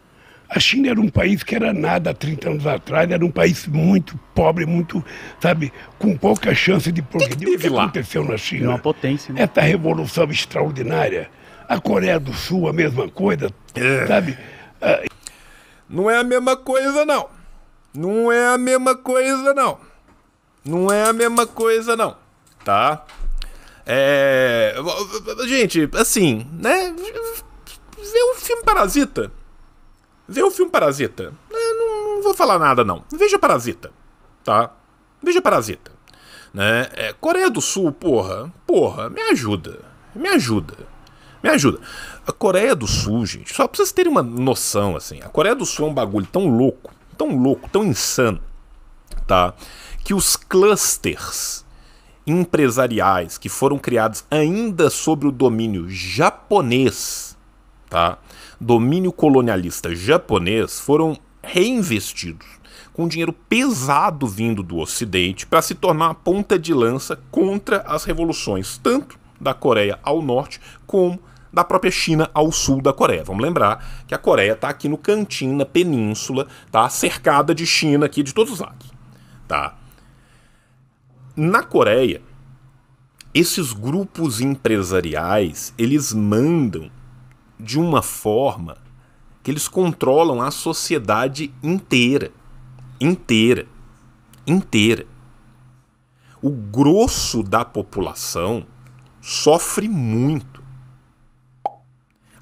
A China era um país que era nada há 30 anos atrás, era um país muito pobre, muito, sabe, com pouca chance de progredir. Que que o que lá? aconteceu na China? uma potência. Né? Essa revolução extraordinária a Coreia do Sul, a mesma coisa, é. sabe? Ah, não é a mesma coisa, não. Não é a mesma coisa, não. Não é a mesma coisa, não. Tá? É. Gente, assim, né? Vê o filme Parasita. Vê o filme Parasita. Eu é, não vou falar nada, não. Veja Parasita. Tá? Veja Parasita. Né? É, Coreia do Sul, porra. Porra, me ajuda. Me ajuda. Me ajuda. A Coreia do Sul, gente, só pra vocês terem uma noção, assim, a Coreia do Sul é um bagulho tão louco, tão louco, tão insano, tá? Que os clusters empresariais que foram criados ainda sobre o domínio japonês, tá? Domínio colonialista japonês foram reinvestidos com dinheiro pesado vindo do ocidente para se tornar a ponta de lança contra as revoluções tanto da Coreia ao norte como da própria China ao sul da Coreia. Vamos lembrar que a Coreia está aqui no cantinho, na península, tá cercada de China aqui de todos os lados. Tá? Na Coreia, esses grupos empresariais, eles mandam de uma forma que eles controlam a sociedade inteira. Inteira. Inteira. O grosso da população sofre muito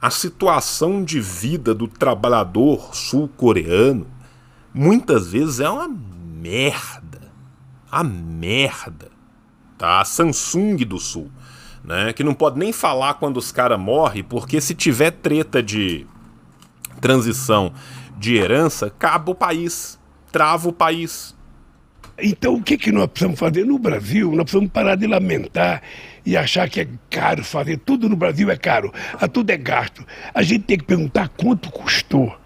a situação de vida do trabalhador sul-coreano muitas vezes é uma merda. A merda. Tá? A Samsung do Sul. Né? Que não pode nem falar quando os caras morrem, porque se tiver treta de transição de herança, acaba o país. Trava o país. Então, o que, que nós precisamos fazer no Brasil? Nós precisamos parar de lamentar e achar que é caro fazer. Tudo no Brasil é caro, a ah, tudo é gasto. A gente tem que perguntar quanto custou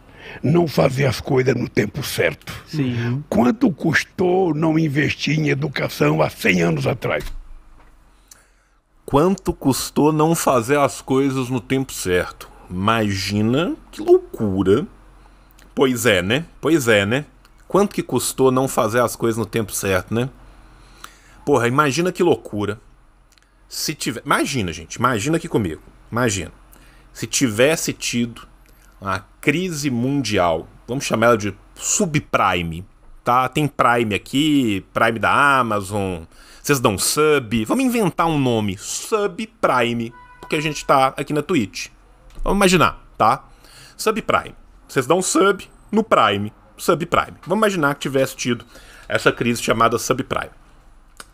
não fazer as coisas no tempo certo. Sim. Quanto custou não investir em educação há 100 anos atrás? Quanto custou não fazer as coisas no tempo certo? Imagina que loucura. Pois é, né? Pois é, né? Quanto que custou não fazer as coisas no tempo certo, né? Porra, imagina que loucura. Se tiver, imagina, gente, imagina aqui comigo. Imagina. Se tivesse tido uma crise mundial, vamos chamar ela de subprime, tá? Tem Prime aqui, Prime da Amazon, vocês dão sub, vamos inventar um nome, subprime, porque a gente tá aqui na Twitch. Vamos imaginar, tá? Subprime. Vocês dão sub no Prime, subprime. Vamos imaginar que tivesse tido essa crise chamada subprime.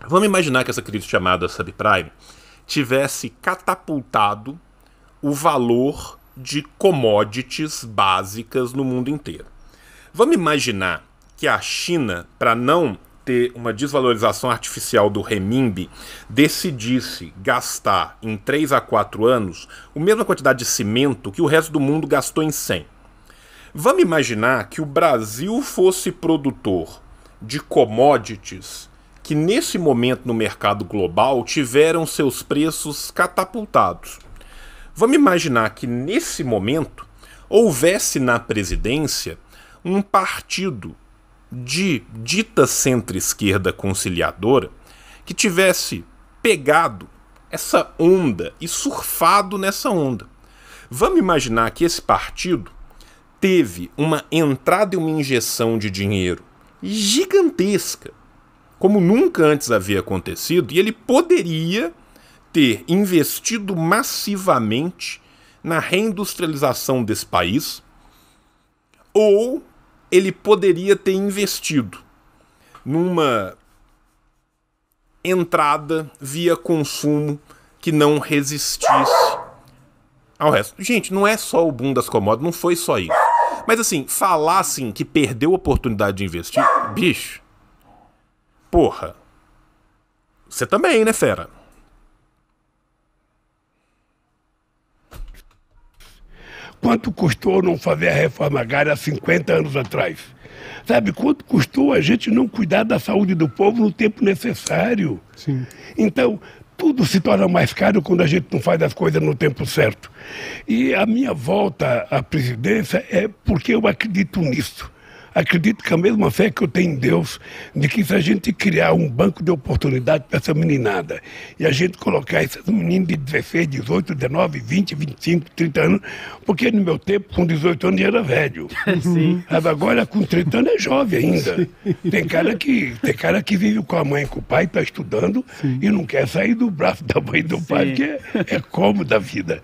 Vamos imaginar que essa crise chamada subprime tivesse catapultado o valor de commodities básicas no mundo inteiro. Vamos imaginar que a China, para não ter uma desvalorização artificial do renminbi, decidisse gastar em 3 a 4 anos a mesma quantidade de cimento que o resto do mundo gastou em 100. Vamos imaginar que o Brasil fosse produtor de commodities que nesse momento no mercado global tiveram seus preços catapultados. Vamos imaginar que nesse momento houvesse na presidência um partido de dita centro-esquerda conciliadora que tivesse pegado essa onda e surfado nessa onda. Vamos imaginar que esse partido teve uma entrada e uma injeção de dinheiro gigantesca como nunca antes havia acontecido, e ele poderia ter investido massivamente na reindustrialização desse país, ou ele poderia ter investido numa entrada via consumo que não resistisse ao resto. Gente, não é só o boom das commodities, não foi só isso. Mas assim, falar assim que perdeu a oportunidade de investir, bicho, Porra. Você também, né, fera? Quanto custou não fazer a reforma agrária há 50 anos atrás? Sabe quanto custou a gente não cuidar da saúde do povo no tempo necessário? Sim. Então, tudo se torna mais caro quando a gente não faz as coisas no tempo certo. E a minha volta à presidência é porque eu acredito nisso. Acredito que a mesma fé que eu tenho em Deus, de que se a gente criar um banco de oportunidade para essa meninada e a gente colocar esses meninos de 16, 18, 19, 20, 25, 30 anos, porque no meu tempo, com 18 anos, era velho. [laughs] Sim. Mas agora, com 30 anos, é jovem ainda. Tem cara, que, tem cara que vive com a mãe com o pai, está estudando Sim. e não quer sair do braço da mãe e do Sim. pai, porque é, é cômodo a vida.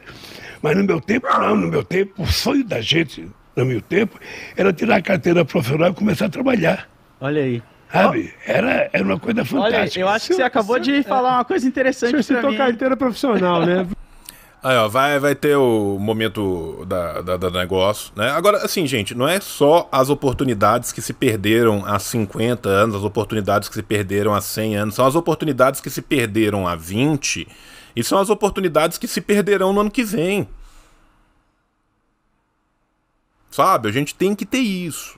Mas no meu tempo, não. No meu tempo, o sonho da gente no meu tempo, era tirar a carteira profissional e começar a trabalhar. Olha aí. Sabe? Era, era uma coisa fantástica. Olha, eu acho que você acabou de falar é. uma coisa interessante. Você citou carteira profissional, né? [laughs] Aí, ó, vai, vai ter o momento da, da, da, negócio, né? Agora, assim, gente, não é só as oportunidades que se perderam há 50 anos, as oportunidades que se perderam há 100 anos, são as oportunidades que se perderam há 20 e são as oportunidades que se perderão no ano que vem. Sabe? A gente tem que ter isso.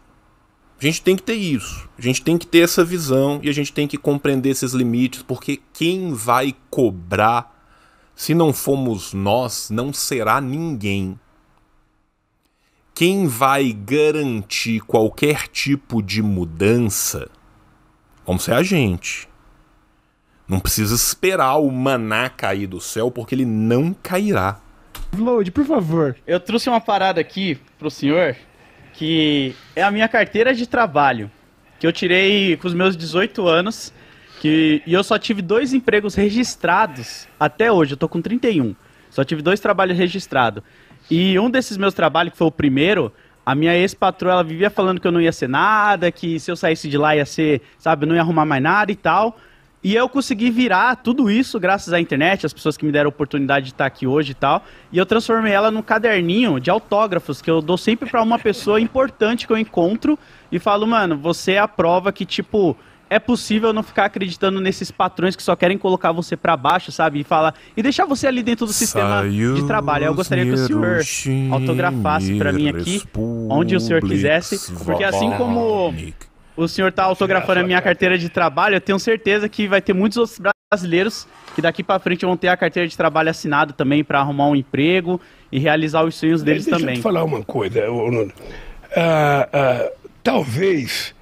A gente tem que ter isso. A gente tem que ter essa visão e a gente tem que compreender esses limites, porque quem vai cobrar, se não formos nós, não será ninguém. Quem vai garantir qualquer tipo de mudança, vamos ser a gente. Não precisa esperar o maná cair do céu, porque ele não cairá. Load, por favor. Eu trouxe uma parada aqui pro senhor que é a minha carteira de trabalho, que eu tirei com os meus 18 anos, que e eu só tive dois empregos registrados até hoje, eu tô com 31. Só tive dois trabalhos registrados. E um desses meus trabalhos, que foi o primeiro, a minha ex-patroa, ela vivia falando que eu não ia ser nada, que se eu saísse de lá ia ser, sabe, eu não ia arrumar mais nada e tal. E eu consegui virar tudo isso graças à internet, as pessoas que me deram a oportunidade de estar aqui hoje e tal. E eu transformei ela num caderninho de autógrafos que eu dou sempre para uma pessoa importante que eu encontro e falo, mano, você é a prova que, tipo, é possível não ficar acreditando nesses patrões que só querem colocar você para baixo, sabe? E falar e deixar você ali dentro do sistema de trabalho. Eu gostaria que o senhor autografasse para mim aqui, onde o senhor quisesse, porque assim como o senhor está autografando a minha carteira de trabalho, eu tenho certeza que vai ter muitos outros brasileiros que daqui para frente vão ter a carteira de trabalho assinada também para arrumar um emprego e realizar os sonhos deles Deixa também. Deixa eu te falar uma coisa, Nuno. Uh, uh, talvez...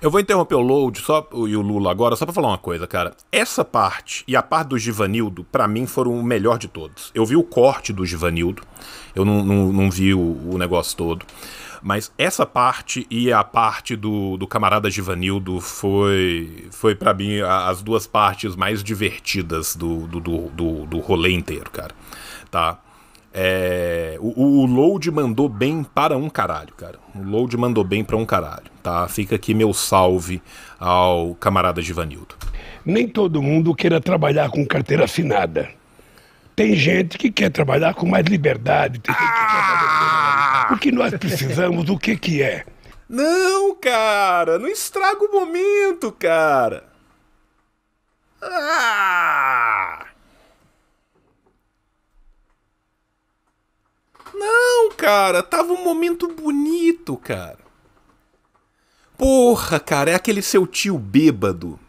Eu vou interromper o Load só, e o Lula agora só para falar uma coisa, cara. Essa parte e a parte do Givanildo, para mim, foram o melhor de todos. Eu vi o corte do Givanildo, eu não, não, não vi o, o negócio todo. Mas essa parte e a parte do, do camarada Givanildo foi, foi para mim a, as duas partes mais divertidas do, do, do, do, do rolê inteiro, cara. Tá? É, o, o Load mandou bem para um caralho, cara. O Load mandou bem para um caralho, tá? Fica aqui meu salve ao camarada Givanildo. Nem todo mundo queira trabalhar com carteira assinada. Tem gente que quer trabalhar com mais liberdade, tem gente que quer fazer o que nós precisamos do que que é? Não, cara, não estraga o momento, cara. Ah! Não, cara, tava um momento bonito, cara. Porra, cara, é aquele seu tio bêbado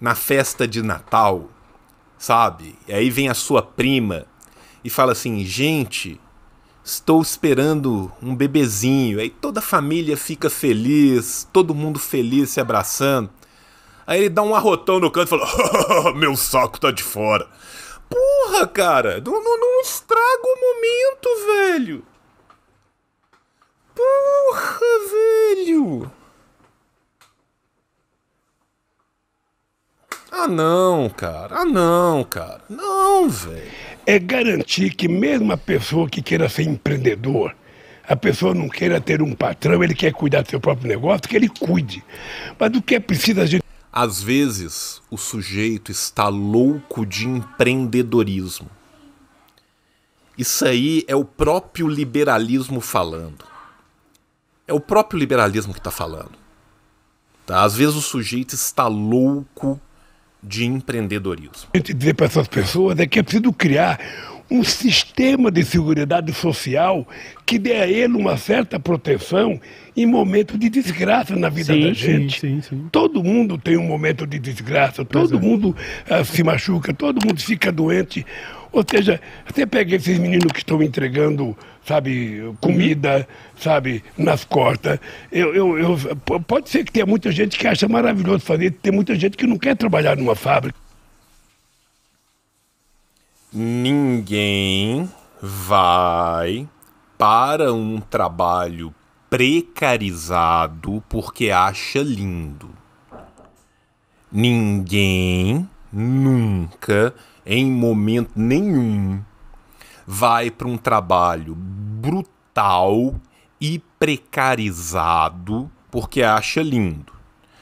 na festa de Natal, sabe? E aí vem a sua prima e fala assim: gente, Estou esperando um bebezinho. Aí toda a família fica feliz, todo mundo feliz se abraçando. Aí ele dá um arrotão no canto e fala: ah, Meu saco tá de fora. Porra, cara, não, não, não estraga o momento, velho. Porra, velho. Ah, não, cara. Ah, não, cara. Não, velho. É garantir que mesmo a pessoa que queira ser empreendedor, a pessoa não queira ter um patrão, ele quer cuidar do seu próprio negócio, que ele cuide. Mas do que é preciso a gente. Às vezes, o sujeito está louco de empreendedorismo. Isso aí é o próprio liberalismo falando. É o próprio liberalismo que está falando. Tá? Às vezes o sujeito está louco de empreendedorismo? A gente dizer para essas pessoas é que é preciso criar um sistema de segurança social que dê a ele uma certa proteção em momentos de desgraça na vida sim, da gente. Sim, sim, todo mundo tem um momento de desgraça, pois todo é. mundo uh, se machuca, todo mundo fica doente. Ou seja, você pega esses meninos que estão entregando sabe, comida, sabe, nas costas. Eu, eu, eu, pode ser que tenha muita gente que acha maravilhoso fazer, tem muita gente que não quer trabalhar numa fábrica. Ninguém vai para um trabalho precarizado porque acha lindo. Ninguém nunca, em momento nenhum, vai para um trabalho brutal e precarizado porque acha lindo.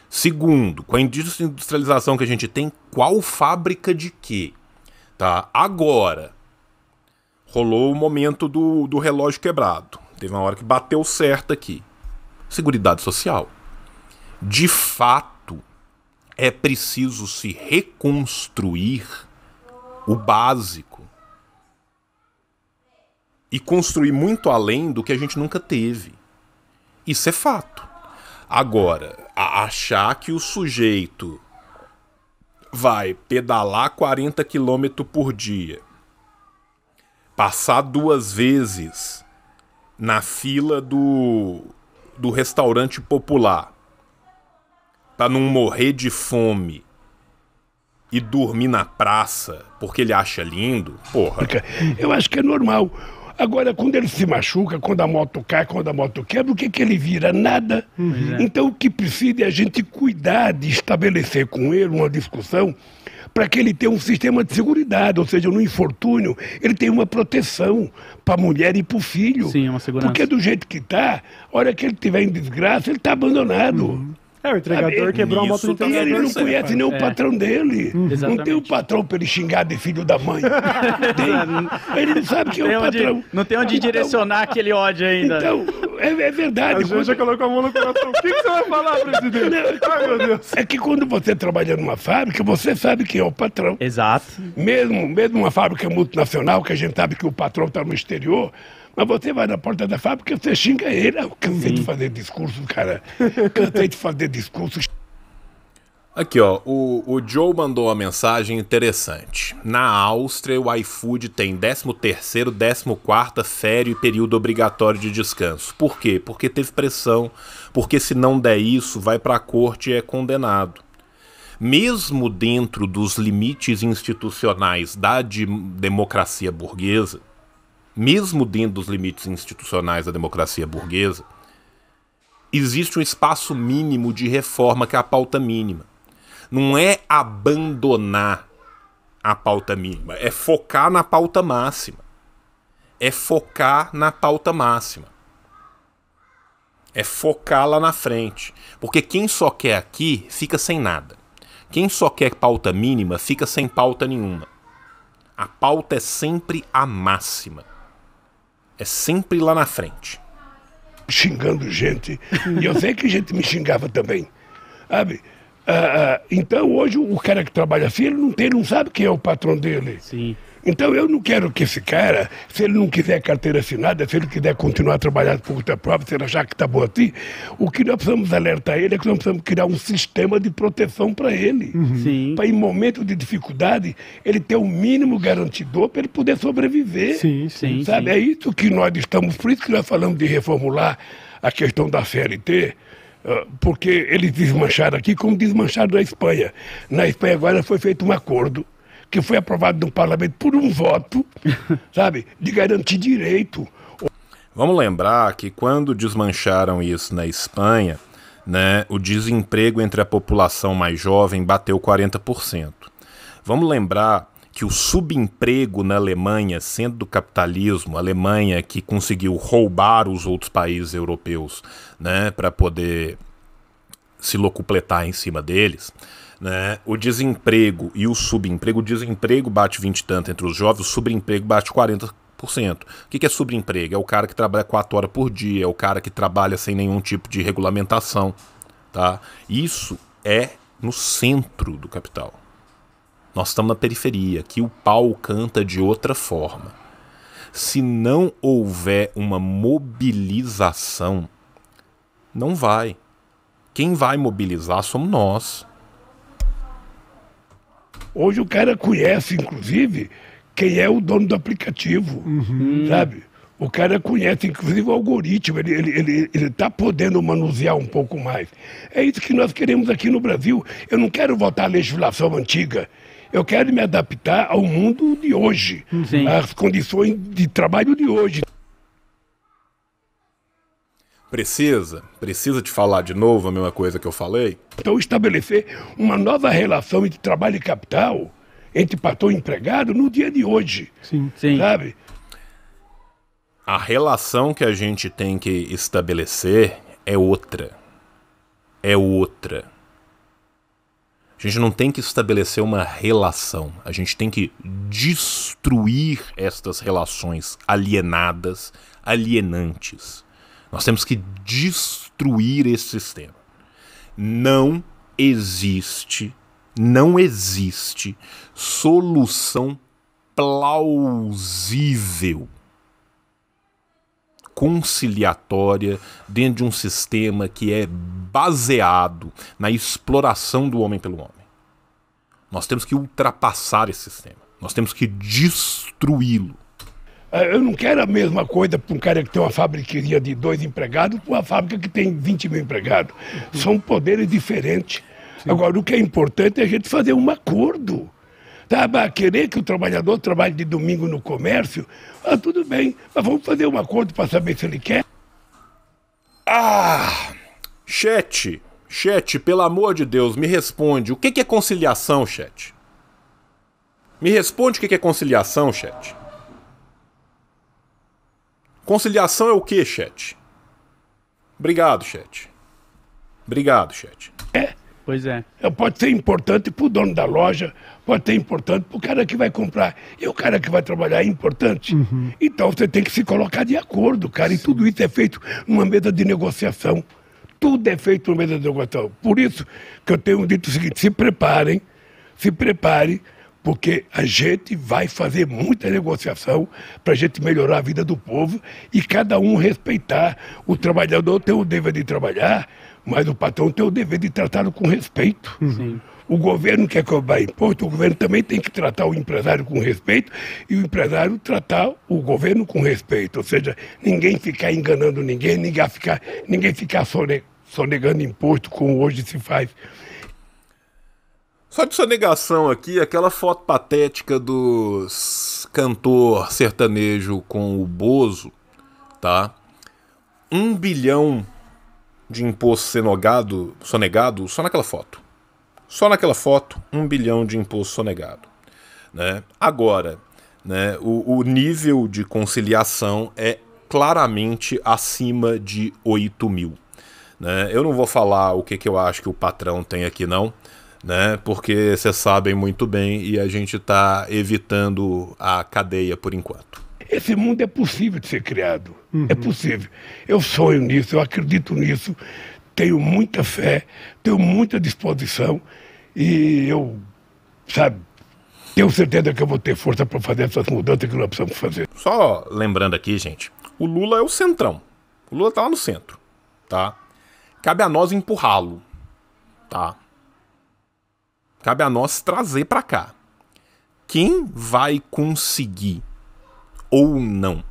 Segundo, com a industrialização que a gente tem, qual fábrica de quê? Tá? Agora, rolou o momento do, do relógio quebrado. Teve uma hora que bateu certo aqui. Seguridade Social. De fato, é preciso se reconstruir o básico e construir muito além do que a gente nunca teve. Isso é fato. Agora, achar que o sujeito vai pedalar 40 km por dia, passar duas vezes na fila do, do restaurante popular, para não morrer de fome e dormir na praça porque ele acha lindo, porra. Eu acho que é normal. Agora, quando ele se machuca, quando a moto cai, quando a moto quebra, o que, que ele vira? Nada. Uhum. Então, o que precisa é a gente cuidar de estabelecer com ele uma discussão para que ele tenha um sistema de segurança, ou seja, no infortúnio, ele tem uma proteção para a mulher e para o filho. Sim, é uma segurança. Porque do jeito que está, a hora que ele estiver em desgraça, ele está abandonado. Uhum. É, o entregador quebrou a moto do entregador. E ele não conhece nem o é. patrão dele. Hum. Não tem o um patrão pra ele xingar de filho da mãe. [laughs] tem. Ele não sabe que é o onde, patrão. Não tem onde então, direcionar aquele ódio ainda. Então, é, é verdade. Às quando... já colocou a mão no coração. O que, que, você vai falar, presidente? Ai, meu então, Deus. É que quando você trabalha numa fábrica, você sabe quem é o patrão. Exato. Mesmo, mesmo uma fábrica multinacional, que a gente sabe que o patrão tá no exterior mas você vai na porta da fábrica, você xinga ele. Eu cansei Sim. de fazer discurso, cara. Cansei de fazer discurso. Aqui, ó, o, o Joe mandou uma mensagem interessante. Na Áustria, o iFood tem 13º, 14 quarta férias e período obrigatório de descanso. Por quê? Porque teve pressão, porque se não der isso, vai para a corte e é condenado. Mesmo dentro dos limites institucionais da de democracia burguesa, mesmo dentro dos limites institucionais da democracia burguesa, existe um espaço mínimo de reforma, que é a pauta mínima. Não é abandonar a pauta mínima, é focar na pauta máxima. É focar na pauta máxima. É focar lá na frente. Porque quem só quer aqui fica sem nada. Quem só quer pauta mínima fica sem pauta nenhuma. A pauta é sempre a máxima. É sempre lá na frente. Xingando gente. e eu sei que gente me xingava também. Sabe? Ah, ah então hoje o cara que trabalha filho não, tem, não sabe quem é o patrão dele. Sim. Então eu não quero que esse cara, se ele não quiser carteira assinada, se ele quiser continuar trabalhando por conta própria, se ele achar que está bom assim, o que nós precisamos alertar ele é que nós precisamos criar um sistema de proteção para ele. Uhum. Para em momento de dificuldade, ele ter o um mínimo garantidor para ele poder sobreviver. Sim, sim. Sabe? Sim. É isso que nós estamos. Por isso que nós falamos de reformular a questão da CLT ah, porque eles desmancharam aqui como desmancharam na Espanha. Na Espanha agora foi feito um acordo que foi aprovado no parlamento por um voto, [laughs] sabe, de garantir direito. Vamos lembrar que quando desmancharam isso na Espanha, né, o desemprego entre a população mais jovem bateu 40%. Vamos lembrar que o subemprego na Alemanha, sendo do capitalismo, a Alemanha que conseguiu roubar os outros países europeus né, para poder se locupletar em cima deles, né, o desemprego e o subemprego, o desemprego bate 20 e tanto entre os jovens, o subemprego bate 40%. O que é subemprego? É o cara que trabalha 4 horas por dia, é o cara que trabalha sem nenhum tipo de regulamentação. Tá? Isso é no centro do capital. Nós estamos na periferia, que o pau canta de outra forma. Se não houver uma mobilização, não vai. Quem vai mobilizar somos nós. Hoje o cara conhece, inclusive, quem é o dono do aplicativo, uhum. sabe? O cara conhece, inclusive, o algoritmo, ele está ele, ele, ele tá podendo manusear um pouco mais. É isso que nós queremos aqui no Brasil. Eu não quero voltar à legislação antiga. Eu quero me adaptar ao mundo de hoje, Sim. às condições de trabalho de hoje. Precisa, precisa te falar de novo a mesma coisa que eu falei? Então, estabelecer uma nova relação entre trabalho e capital, entre patrão e empregado, no dia de hoje. Sim, sim. Sabe? A relação que a gente tem que estabelecer é outra. É outra. A gente não tem que estabelecer uma relação. A gente tem que destruir estas relações alienadas, alienantes. Nós temos que destruir esse sistema. Não existe, não existe solução plausível conciliatória dentro de um sistema que é baseado na exploração do homem pelo homem. Nós temos que ultrapassar esse sistema. Nós temos que destruí-lo. Ah, eu não quero a mesma coisa para um cara que tem uma fabriqueria de dois empregados com uma fábrica que tem 20 mil empregados. Uhum. São poderes diferentes. Sim. Agora, o que é importante é a gente fazer um acordo. Tá? Querer que o trabalhador trabalhe de domingo no comércio, ah, tudo bem, mas vamos fazer um acordo para saber se ele quer. Ah! Chat, chat, pelo amor de Deus, me responde. O que é conciliação, chat? Me responde o que é conciliação, chat. Conciliação é o que, chat? Obrigado, chat. Obrigado, chat. É. Pois é. é pode ser importante para o dono da loja, pode ser importante para o cara que vai comprar. E o cara que vai trabalhar é importante. Uhum. Então você tem que se colocar de acordo, cara. Sim. E tudo isso é feito numa mesa de negociação. Tudo é feito numa mesa de negociação. Por isso que eu tenho dito o seguinte: se preparem, se preparem porque a gente vai fazer muita negociação para a gente melhorar a vida do povo e cada um respeitar. O trabalhador tem o dever de trabalhar, mas o patrão tem o dever de tratá-lo com respeito. Sim. Uhum. O governo quer cobrar imposto, o governo também tem que tratar o empresário com respeito e o empresário tratar o governo com respeito. Ou seja, ninguém ficar enganando ninguém, ninguém ficar, ninguém ficar sonegando imposto como hoje se faz. Só de sua negação aqui, aquela foto patética dos cantor sertanejo com o Bozo, tá? Um bilhão de imposto sonegado, sonegado só naquela foto. Só naquela foto, um bilhão de imposto sonegado. Né? Agora, né, o, o nível de conciliação é claramente acima de 8 mil. Né? Eu não vou falar o que, que eu acho que o patrão tem aqui, não né? Porque vocês sabem muito bem e a gente está evitando a cadeia por enquanto. Esse mundo é possível de ser criado. Uhum. É possível. Eu sonho nisso, eu acredito nisso, tenho muita fé, tenho muita disposição e eu, sabe, tenho certeza que eu vou ter força para fazer essas mudanças que nós precisamos fazer. Só lembrando aqui, gente, o Lula é o centrão. O Lula tá lá no centro, tá? Cabe a nós empurrá-lo, tá? Cabe a nós trazer para cá. Quem vai conseguir ou não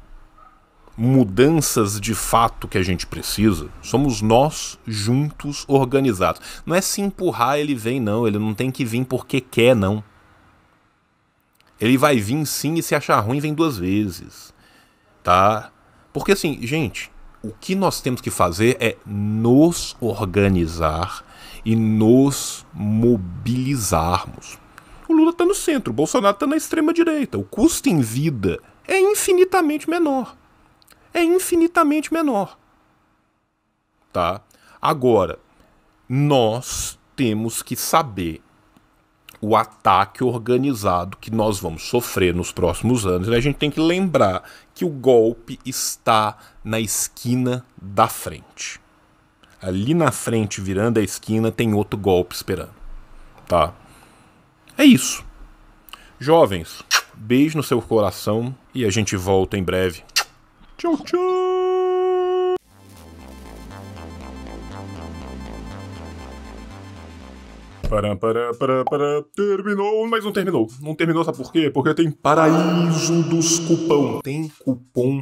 mudanças de fato que a gente precisa, somos nós juntos organizados. Não é se empurrar ele vem, não. Ele não tem que vir porque quer, não. Ele vai vir sim e se achar ruim vem duas vezes. Tá? Porque assim, gente, o que nós temos que fazer é nos organizar e nos mobilizarmos. O Lula está no centro, o Bolsonaro está na extrema direita. O custo em vida é infinitamente menor. É infinitamente menor. Tá? Agora, nós temos que saber o ataque organizado que nós vamos sofrer nos próximos anos. E né? a gente tem que lembrar que o golpe está na esquina da frente ali na frente, virando a esquina, tem outro golpe esperando. Tá? É isso. Jovens, beijo no seu coração e a gente volta em breve. Tchau, tchau! Param, param, param, param. Terminou, mas não terminou. Não terminou, sabe por quê? Porque tem Paraíso dos Cupom. Tem cupom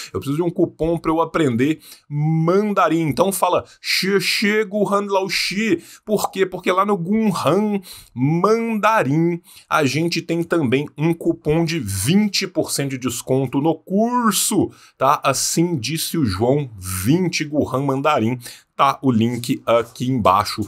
Eu preciso de um cupom para eu aprender mandarim. Então fala Chego Lao Laoshi. Por quê? Porque lá no Gunhan Mandarim a gente tem também um cupom de 20% de desconto no curso, tá? Assim disse o João, 20 Gurhan Mandarim. Tá o link aqui embaixo